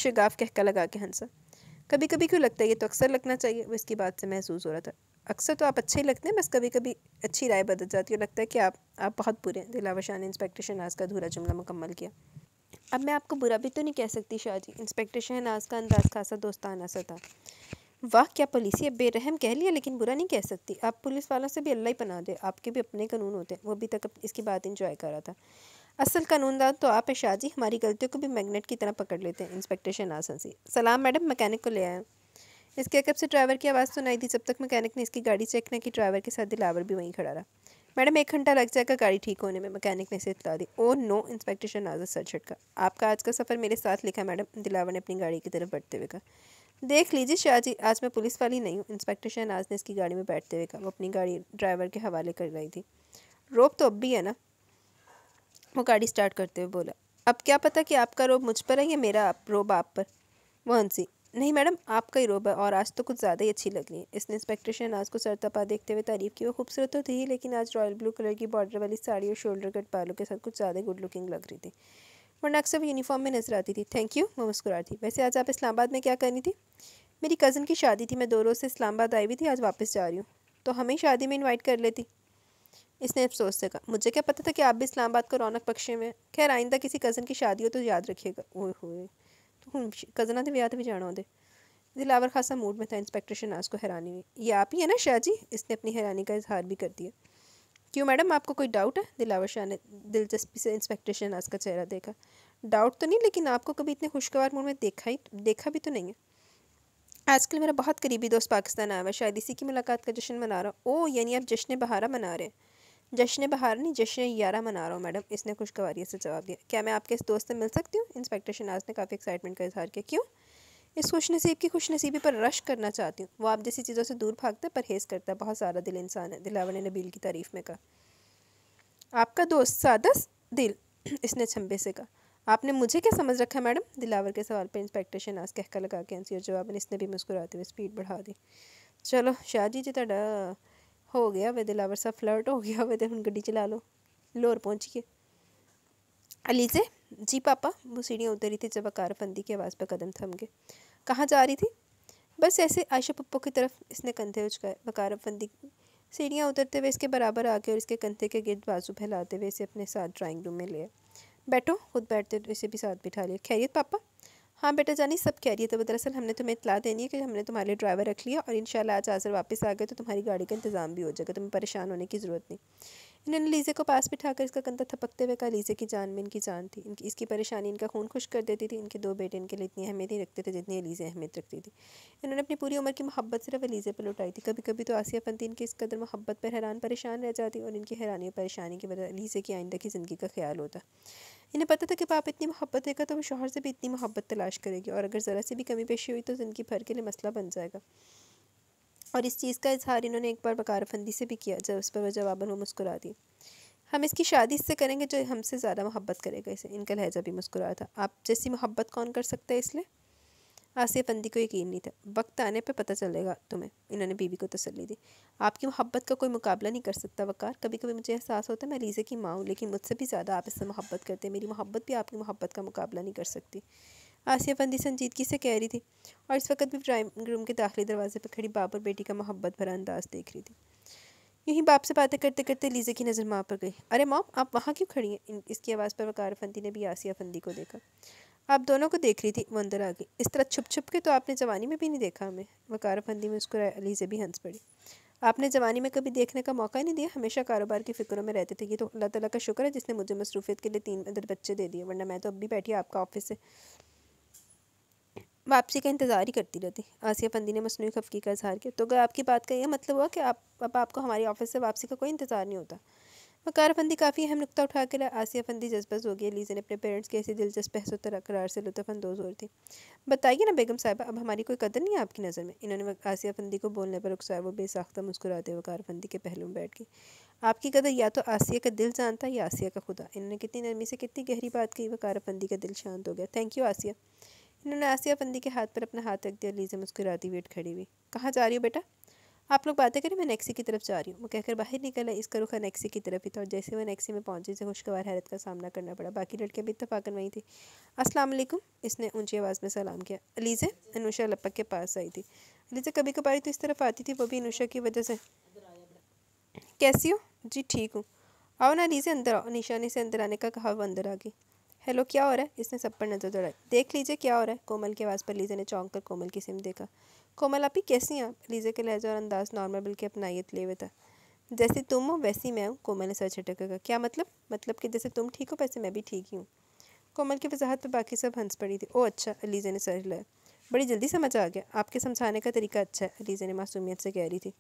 शगाफ कहका लगा के हंसा कभी कभी क्यों लगता है ये तो अक्सर लगना चाहिए वो इसकी बात से महसूस हो रहा था अक्सर तो आप अच्छे ही लगते हैं बस कभी कभी अच्छी राय बदल जाती है लगता है कि आप आप बहुत बुरे हैं दिलावर शाह ने इंस्पेक्टर शहनाज का अधूरा जुमला मुकम्मल किया अब मैं आपको बुरा भी तो नहीं कह सकती शाह जी इंस्पेक्टर शहनाज का अंदाज खासा दोस्ताना सा था वाह क्या पुलिस ये बेरहम कह लिया लेकिन बुरा नहीं कह सकती आप पुलिस वालों से भी अल्लाह ही बना दे आपके भी अपने कानून होते हैं वो अभी तक इसकी बात इंजॉय कर रहा था असल कानूनदान तो आप है शाहजी हमारी गलतियों को भी मैग्नेट की तरह पकड़ लेते हैं इंस्पेक्टर शहनाज हंसी सलाम मैडम मैकेनिक को ले आए इसके कब से ड्राइवर की आवाज़ सुनाई थी जब तक मैकेनिक ने इसकी गाड़ी चेक ना की ड्राइवर के साथ दिलावर भी वहीं खड़ा रहा मैडम एक घंटा लग जाएगा गाड़ी ठीक होने में मैकेनिक ने इसे इतला दी ओ नो इंस्पेक्टर शहनाजा सर झटका आपका आज का सफ़र मेरे साथ लिखा मैडम दिलावर ने अपनी गाड़ी की तरफ बढ़ते हुए कहा देख लीजिए शाहजी आज मैं पुलिस वाली नहीं हूँ इंस्पेक्टर शहनाज ने इसकी गाड़ी में बैठते हुए कहा वो अपनी गाड़ी ड्राइवर के हवाले कर रही थी रोब तो अब भी है ना वो गाड़ी स्टार्ट करते हुए बोला अब क्या पता कि आपका रोब मुझ पर है या मेरा आप, रोब आप पर वो हंसी नहीं मैडम आपका ही रोब है और आज तो कुछ ज़्यादा ही अच्छी लग रही है इसने इंस्पेक्टर शहनाज को सर तपा देखते हुए तारीफ की वो खूबसूरत तो थी लेकिन आज रॉयल ब्लू कलर की बॉर्डर वाली साड़ी और शोल्डर कट पालों के साथ कुछ ज़्यादा गुड लुकिंग लग रही थी वरना अक्सर वो यूनिफॉर्म में नजर आती थी थैंक यू मैं मुस्कुरा थी वैसे आज आप इस्लामाबाद में क्या करनी थी मेरी कज़न की शादी थी मैं दो रोज़ से इस्लामाबाद आई हुई थी आज वापस जा रही हूँ तो हमें शादी में इन्वाइट कर लेती इसने अफसोस से कहा मुझे क्या पता था कि आप भी इस्लामाबाद को रौनक बख्शे में खैर आइंदा किसी कज़न की शादी हो तो याद रखिएगा ओ हो तो कज़ना तो ब्याह भी जाना होते दिलावर खासा मूड में था इंस्पेक्टर शनाज को हैरानी हुई ये आप ही है ना शाह जी इसने अपनी हैरानी का इजहार भी कर दिया क्यों मैडम आपको कोई डाउट है दिलावर शाह ने दिलचस्पी से इंस्पेक्टर शहनाज का चेहरा देखा डाउट तो नहीं लेकिन आपको कभी इतने खुशगवार मूड में देखा ही देखा भी तो नहीं है आजकल मेरा बहुत करीबी दोस्त पाकिस्तान आया हुआ शायद इसी की मुलाकात का जश्न मना रहा हूँ ओ यानी आप जश्न बहारा मना रहे हैं जश्न बहार नहीं जश्न यारा मना रहा हूँ मैडम इसने खुशगवारी से जवाब दिया क्या मैं आपके इस दोस्त से मिल सकती हूँ इंस्पेक्टर शनाज ने काफ़ी एक्साइटमेंट का इजहार किया क्यों इस खुश नसीब की खुश नसीबी पर रश करना चाहती हूँ वो आप जैसी चीज़ों से दूर भागता है परहेज़ करता है बहुत सारा दिल इंसान है दिलावर ने नबील की तारीफ़ में कहा आपका दोस्त सादस दिल इसने छम्बे से कहा आपने मुझे क्या समझ रखा है मैडम दिलावर के सवाल पर इंस्पेक्टर शनाज कहकर लगा के आंसर जवाब ने इसने भी मुस्कुराते हुए स्पीड बढ़ा दी शाह जी जी ਜੇ हो गया वे दिलावर सा फ्लर्ट हो गया वे तो हम गड्डी चला लो लोर पहुँच गए अलीजे जी पापा वो सीढ़ियाँ उतर रही थी जब अकार फंदी की आवाज़ पर कदम थम गए कहाँ जा रही थी बस ऐसे आयशा पप्पो की तरफ इसने कंधे उचकाए वकार फंदी सीढ़ियाँ उतरते हुए इसके बराबर आके और इसके कंधे के गिर्द बाजू फैलाते हुए इसे अपने साथ ड्राइंग रूम में ले बैठो खुद बैठते तो इसे भी साथ बिठा लिया खैरियत पापा हाँ बेटा जानी सब कह रही है तो दरअसल हमने तुम्हें इतला देनी है कि हमने तुम्हारे लिए ड्राइवर रख लिया और इंशाल्लाह आज आजर वापस आ गए तो तुम्हारी गाड़ी का इंतजाम भी हो जाएगा तुम्हें परेशान होने की ज़रूरत नहीं इन्होंने लीजे को पास बिठाकर इसका कंधा थपकते हुए कहा लीजे की जान में इनकी जान थी इनकी इसकी परेशानी इनका खून खुश कर देती थी इनके दो बेटे इनके लिए इतनी अहमियत ही रखते थे जितनी लीजे अहमियत रखती थी इन्होंने अपनी पूरी उम्र की मोहब्बत सिर्फ लीजे पर लुटाई थी कभी कभी तो आसिया पंती इनकी इस कदर मोहब्बत पर हैरान परेशान रह जाती और इनकी हैरानी और परेशानी की वजह लीज़े की आइंदा की ज़िंदगी का ख्याल होता इन्हें पता था कि बाप इतनी मोहब्बत देगा तो वो शोहर से भी इतनी मोहब्बत तलाश करेगी और अगर ज़रा सी भी कमी पेशी हुई तो ज़िंदगी भर के लिए मसला बन जाएगा और इस चीज़ का इजहार इन्होंने एक बार बकारफंदी से भी किया जब उस पर वह जवाबन वो मुस्कुरा दी हम इसकी शादी इससे करेंगे जो हमसे ज़्यादा मोहब्बत करेगा इसे इनका लहजा भी मुस्कुरा था आप जैसी मोहब्बत कौन कर सकता है इसलिए फंदी को यकीन नहीं था वक्त आने पर पता चलेगा तुम्हें इन्होंने बीवी को तसली दी आपकी मोहब्बत का कोई मुकाबला नहीं कर सकता वकार कभी कभी मुझे एहसास होता है मैं लीज़े की माँ हूँ लेकिन मुझसे भी ज़्यादा आप इससे मोहब्बत करते हैं मेरी मोहब्बत भी आपकी मोहब्बत का मुकाबला नहीं कर सकती आसिया फंदी संजीदगी से कह रही थी और इस वक्त भी ड्राइंग रूम के दाखिले दरवाजे पर खड़ी बाप और बेटी का मोहब्बत भरा अंदाज देख रही थी यहीं बाप से बातें करते करते लीजे की नज़र माँ पर गई अरे माँ आप वहाँ क्यों खड़ी हैं इसकी आवाज़ पर वकार फंदी ने भी आसिया फंदी को देखा आप दोनों को देख रही थी आ आगे इस तरह छुप छुप के तो आपने जवानी में भी नहीं देखा हमें फंदी में उसको अली से भी हंस पड़ी आपने जवानी में कभी देखने का मौका ही नहीं दिया हमेशा कारोबार की फ़िक्रों में रहते थे ये तो अल्लाह तला का शुक्र है जिसने मुझे मसरूफियत के लिए तीन अदर बच्चे दे दिए वरना मैं तो अब भी बैठी आपका ऑफिस से वापसी का इंतज़ार ही करती रहती आसिया फंदी ने मसनू खफकी का इजहार किया तो अगर आपकी बात का यह मतलब हुआ कि आप अब आपको हमारी ऑफिस से वापसी का कोई इंतज़ार नहीं होता मकारबंदी काफ़ी अहम नुकता उठा के आसिया फंदी हो गई लीज़ा ने अपने पेरेंट्स के ऐसे दिलचस्प बहसों तरकरार से लुत्फानंदोज हो रही थी बताइए ना बेगम साहबा अब हमारी कोई कदर नहीं है आपकी नज़र में इन्होंने आसिया फंदी को बोलने पर उकसार वो बेसाख्ता मुस्कुराते वकार फंदी के पहलू में बैठ गई आपकी कदर या तो आसिया का दिल जानता है या आसिया का खुदा इन्होंने कितनी नरमी से कितनी गहरी बात की वकार फंदी का दिल शांत हो गया थैंक यू आसिया इन्होंने आसिया फंदी के हाथ पर अपना हाथ रख दिया लीजा मुस्कुराती वेट खड़ी हुई कहाँ जा रही हो बेटा आप लोग बातें करें मैं नेक्सी की तरफ जा रही हूँ वो कहकर बाहर निकला इसका रुखा नेक्सी की तरफ ही था और जैसे वह नेक्सी में पहुंची से खुशगवार हैरत का सामना करना पड़ा बाकी लड़कियाँ भी इतफाकन वहीं थी अस्सलाम इसने ऊंची आवाज़ में सलाम किया अलीज़े अनुषा लपक के पास आई थी अलीज़ा कभी कभार तो इस तरफ आती थी वो भी अनुषा की वजह से कैसी हो जी ठीक हूँ आओ ना अलीज़े अंदर आओ निशानी से अंदर आने का कहा वो अंदर आ गई हेलो क्या हो रहा है इसने सब पर नज़र दौड़ाई देख लीजिए क्या हो रहा है कोमल की आवाज़ पर लीजे ने चौंक कर कोमल की सिम देखा कोमल आप ही कैसी हैं लीजा के लहजा और अंदाज नॉर्मल बल्कि अपनाइत ले हुए था जैसे तुम हो वैसी मैं हूँ कोमल ने सर कहा क्या मतलब मतलब कि जैसे तुम ठीक हो वैसे मैं भी ठीक ही हूँ कोमल की वजाहत पर बाकी सब हंस पड़ी थी ओ अच्छा अलीजा ने सर हिलाया बड़ी जल्दी समझ आ गया आपके समझाने का तरीका अच्छा है अलीजा ने मासूमियत से कह रही थी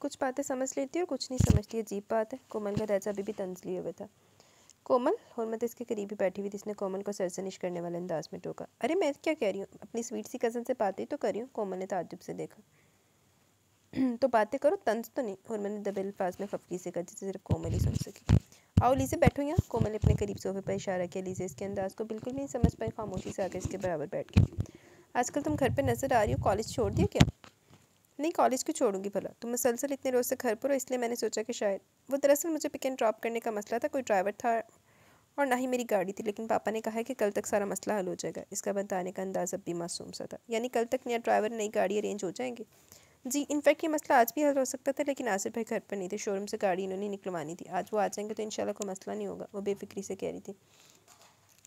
कुछ बातें समझ लेती और कुछ नहीं समझती अजीब बात है कोमल का लहजा अभी भी तंज लिए हुए था कोमल हरमत तो इसके करीबी बैठी हुई थी इसने कोमल को सरसनिश करने वाले अंदाज में टोका अरे मैं क्या कह रही हूँ अपनी स्वीट सी कज़न से बातें तो कर रही हूँ कोमल ने ताजुब से देखा तो बातें करो तंज तो नहीं हरमत ने दबे अल्फाज में फफकी से कहा जिसे सिर्फ कोमल ही सुन सकी आओ लीजे बैठो यहाँ कोमल ने अपने करीब सोफे पर इशारा किया लीजे इसके अंदाज को बिल्कुल नहीं समझ पाई खामोशी से आकर इसके बराबर बैठ गई आजकल तुम घर पर नज़र आ रही हो कॉलेज छोड़ दिया क्या नहीं कॉलेज क्यों छोड़ूंगी भला तुम मुसलसल इतने रोज़ से घर पर हो इसलिए मैंने सोचा कि शायद वो दरअसल मुझे पिक एंड ड्रॉप करने का मसला था कोई ड्राइवर था और ना ही मेरी गाड़ी थी लेकिन पापा ने कहा कि कल तक सारा मसला हल हो जाएगा इसका बताने का अंदाज अब भी मासूम सा था यानी कल तक नया ड्राइवर नई गाड़ी अरेंज हो जाएंगे जी इनफैक्ट ये मसला आज भी हल हो सकता था लेकिन आसिफ भाई घर पर नहीं थे शोरूम से गाड़ी इन्होंने निकलवानी थी आज वो आ जाएंगे तो शाला कोई मसला नहीं होगा वो बेफिक्री से कह रही थी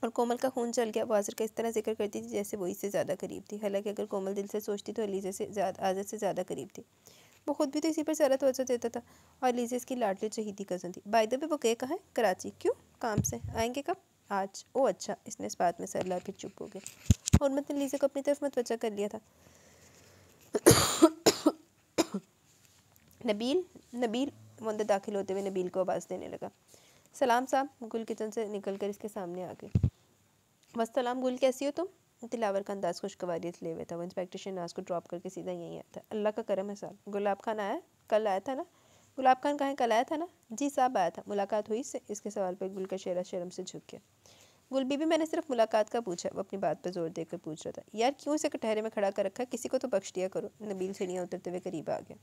और कोमल का खून चल गया वो आज़र का इस तरह जिक्र करती थी जैसे वो इससे ज़्यादा करीब थी हालांकि अगर कोमल दिल से सोचती तो अलीज़ा से आज़र से ज़्यादा करीब थी वो खुद भी तो इसी पर सारा तोजह देता था और लीजिए इसकी लाडली चहीदी कज़न थी बाय द वे वो गए कहाँ कराची क्यों काम से आएंगे कब आज ओ अच्छा इसने इस बात में सरला फिर चुप हो गया और मत मतलब ने लीजे को अपनी तरफ मतवजा कर लिया था नबील नबील मंदिर दाखिल होते हुए नबील को आवाज़ देने लगा सलाम साहब गुल किचन से निकल कर इसके सामने आ गए वस्तलाम गुल कैसी हो तुम दिलावर का अंदाज़ खुशगवारियत ले हुए था वो इंस्पेक्टर शहनाज को ड्रॉप करके सीधा यहीं आया था अल्लाह का करम है साहब गुलाब खान आया कल आया था ना गुलाब खान कहाँ कल आया था ना जी साहब आया था मुलाकात हुई से इसके सवाल पर गुल का शेरा शर्म से झुक गया गुल बीबी मैंने सिर्फ मुलाकात का पूछा वो अपनी बात पर जोर देकर पूछ रहा था यार क्यों इसे कटहरे में खड़ा कर रखा किसी को तो बख्श दिया करो नबील सीढ़ियाँ उतरते हुए करीब आ गया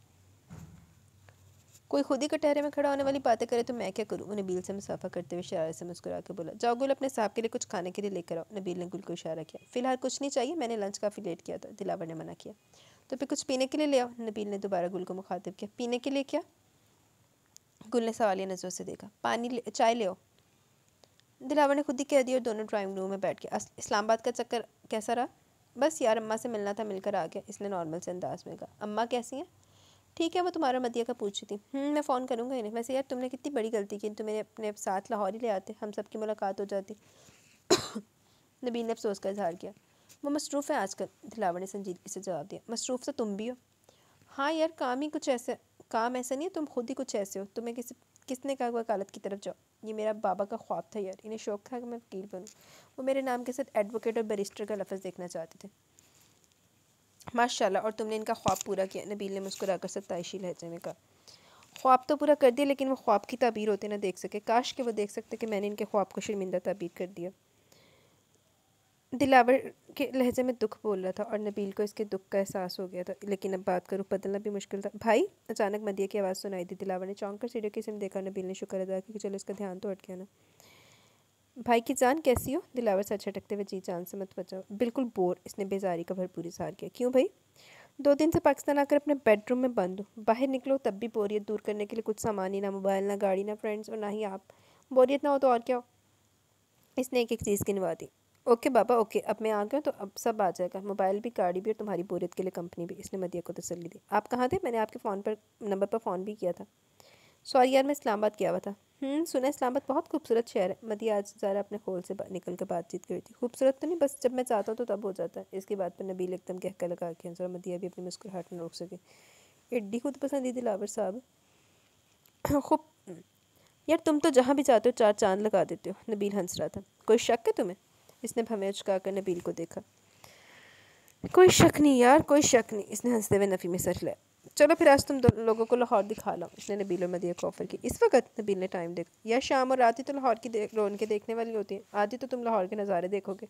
कोई खुद ही कटहरे में खड़ा होने वाली बातें करे तो मैं क्या करूँ उन्हें नबील से मुसाफा करते हुए शरारे से मुस्कुरा के बोला जाओ गुल अपने साहब के लिए कुछ खाने के लिए लेकर आओ नबील ने गुल को इशारा किया फिलहाल कुछ नहीं चाहिए मैंने लंच काफ़ी लेट किया था दिलावर ने मना किया तो फिर कुछ पीने के लिए ले आओ नबील ने दोबारा गुल को मुखातिब किया पीने के लिए क्या गुल ने सवालिया नज़रों से देखा पानी चाय ले आओ दिलावर ने खुद ही कह दिया और दोनों ड्राइंग रूम में बैठ गया इस्लामाबाद का चक्कर कैसा रहा बस यार अम्मा से मिलना था मिलकर आ गया इसने नॉर्मल से अंदाज में कहा अम्मा कैसी हैं ठीक है वो तुम्हारा मदिया का पूछ रही थी हम्म, मैं फ़ोन करूँगा इन्हें वैसे यार तुमने कितनी बड़ी गलती की तुम्हें अपने साथ लाहौर ही ले आते हम सब की मुलाकात हो जाती नबीन ने अफसोस का इजहार किया वो मसरूफ़ है आजकल दिलावर ने संजीदगी से जवाब दिया मसरूफ़ तो तुम भी हो हाँ यार काम ही कुछ ऐसे काम ऐसा नहीं है तुम खुद ही कुछ ऐसे हो तुम्हें किसी किसने कहा वकालत की तरफ जाओ ये मेरा बाबा का ख्वाब था यार इन्हें शौक था कि मैं वकील बनूँ वो मेरे नाम के साथ एडवोकेट और बरिस्टर का लफ्ज़ देखना चाहते थे माशाल्लाह और तुमने इनका ख्वाब पूरा किया नबील ने मुस्कुरा कर सत्ताईशी लहजे में कहा ख्वाब तो पूरा कर दिया लेकिन वो ख्वाब की तबीर होते ना देख सके काश के वो देख सकते कि मैंने इनके ख्वाब को शर्मिंदा तबीर कर दिया दिलावर के लहजे में दुख बोल रहा था और नबील को इसके दुख का एहसास हो गया था लेकिन अब बात करूँ बदलना भी मुश्किल था भाई अचानक मदिया की आवाज़ सुनाई थी दिलावर ने चौंक कर सीढ़ियों की सिम देखा नबील ने शुक्र अदा किया कि चलो इसका ध्यान तो हट गया ना भाई की जान कैसी हो दिलावर अच्छा छटकते हुए जी जान से मत बचाओ बिल्कुल बोर इसने बेजारी का भरपूर इजहार किया क्यों भाई दो दिन से पाकिस्तान आकर अपने बेडरूम में बंद हूँ बाहर निकलो तब भी बोरियत दूर करने के लिए कुछ सामान ही ना मोबाइल ना गाड़ी ना फ्रेंड्स और ना ही आप बोरियत ना हो तो और क्या हो इसने एक एक चीज़ गिनवा दी ओके बाबा ओके अब मैं आ गया तो अब सब आ जाएगा मोबाइल भी गाड़ी भी और तुम्हारी बोरियत के लिए कंपनी भी इसने मदिया को तसली दी आप कहाँ थे मैंने आपके फ़ोन पर नंबर पर फ़ोन भी किया था सॉरी यार मैं इस्लामाबाद गया हुआ था हम्म, सुना इस्लामाबाद बहुत खूबसूरत शहर है मदिया आज ज़ारा अपने खोल से निकल कर बातचीत कर रही थी खूबसूरत तो नहीं बस जब मैं चाहता हूँ तो तब हो जाता है इसके बाद पर नबील एकदम कहकर लगा के जरा मदिया भी अपनी मुस्कुराहट में रोक सके एड्डी खुद पसंदी लावर साहब खूब यार तुम तो जहाँ भी जाते हो चार चांद लगा देते हो नबील हंस रहा था कोई शक है तुम्हें इसने भमें कर नबील को देखा कोई शक नहीं यार कोई शक नहीं इसने हंसते हुए नफ़ी में सर लिया चलो फिर आज तुम लोगों को लाहौर दिखा लो उसने नबील और मदिया को ऑफर की इस वक्त नबील ने टाइम देखा या शाम और आधी तो लाहौर की देख रोन के देखने वाली होती है आधी तो तुम लाहौर के नज़ारे देखोगे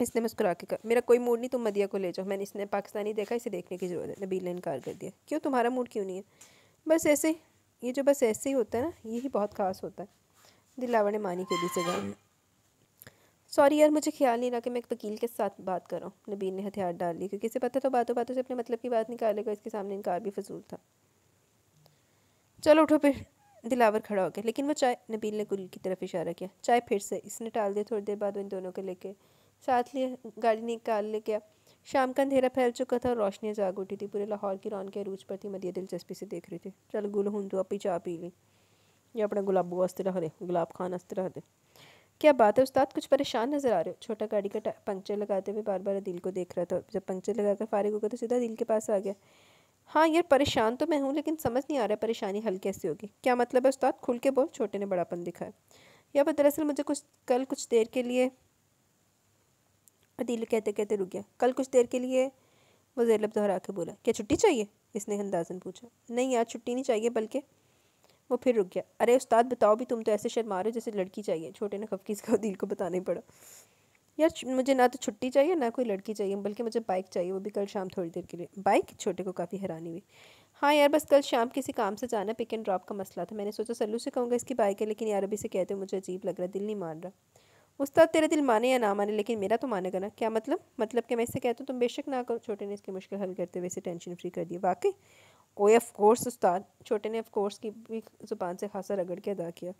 इसने मुस्कुरा के कहा मेरा कोई मूड नहीं तुम मदिया को ले जाओ मैंने इसने पाकिस्तानी देखा इसे देखने की ज़रूरत है नबील ने इनकार कर दिया क्यों तुम्हारा मूड क्यों नहीं है बस ऐसे ये जो बस ऐसे ही होता है ना यही बहुत खास होता है दिलावर ने मानी के दी से गाँव सॉरी यार मुझे ख्याल नहीं रहा कि मैं एक वकील के साथ बात कर रहा हूँ नबीन ने हथियार डाल दी क्योंकि इसे पता था बातों बातों से अपने मतलब की बात निकालेगा इसके सामने इनकार भी फजूल था चलो उठो फिर दिलावर खड़ा हो गया लेकिन वो चाय नबील ने गुल की तरफ इशारा किया चाय फिर से इसने टाल दिया थोड़ी देर बाद इन दोनों को लेके साथ लिए गाड़ी निकाल ले गया शाम का अंधेरा फैल चुका था और रोशनियाँ जाग उठी थी पूरे लाहौर की रौन के अरूज पर थी मदिया दिलचस्पी से देख रही थी चल गुल हूं तू अपनी चाह पी ली या अपना गुलाबू वस्ते रख दे गुलाब खान वस्ते रख दे क्या बात है उस्ताद कुछ परेशान नज़र आ रहे हो छोटा गाड़ी का पंक्चर लगाते हुए बार बार दिल को देख रहा था जब पंक्चर लगा कर फारिग हो गया तो सीधा दिल के पास आ गया हाँ यार परेशान तो मैं हूँ लेकिन समझ नहीं आ रहा परेशानी हल कैसे होगी क्या मतलब है उस्ताद खुल के बोल छोटे ने बड़ापन दिखाया या दरअसल मुझे कुछ कल कुछ देर के लिए दिल कहते कहते रुक गया कल कुछ देर के लिए वो जैलब दोहरा के बोला क्या छुट्टी चाहिए इसने अंदाजन पूछा नहीं यार छुट्टी नहीं चाहिए बल्कि वो फिर रुक गया अरे उस्ताद बताओ भी तुम तो ऐसे शर्मा रहे हो जैसे लड़की चाहिए छोटे ना खफकी इसका दिल को बताना ही पड़ा यार मुझे ना तो छुट्टी चाहिए ना कोई लड़की चाहिए बल्कि मुझे बाइक चाहिए वो भी कल शाम थोड़ी देर के लिए बाइक छोटे को काफ़ी हैरानी हुई हाँ यार बस कल शाम किसी काम से जाना पिक एंड ड्रॉप का मसला था मैंने सोचा सल्लू से कहूँगा इसकी बाइक है लेकिन यार अभी से कहते हो मुझे अजीब लग रहा दिल नहीं मान रहा उस्ताद तेरा दिल माने या ना माने लेकिन मेरा तो मानेगा ना क्या मतलब मतलब कि मैं इससे कहता हूँ तुम बेशक ना करो छोटे ने इसकी मुश्किल हल करते हुए इसे टेंशन फ्री कर दिया वाकई ओए ऑफ कोर्स उस्ताद छोटे ने ऑफ कोर्स की भी ज़ुबान से खासा रगड़ के अदा किया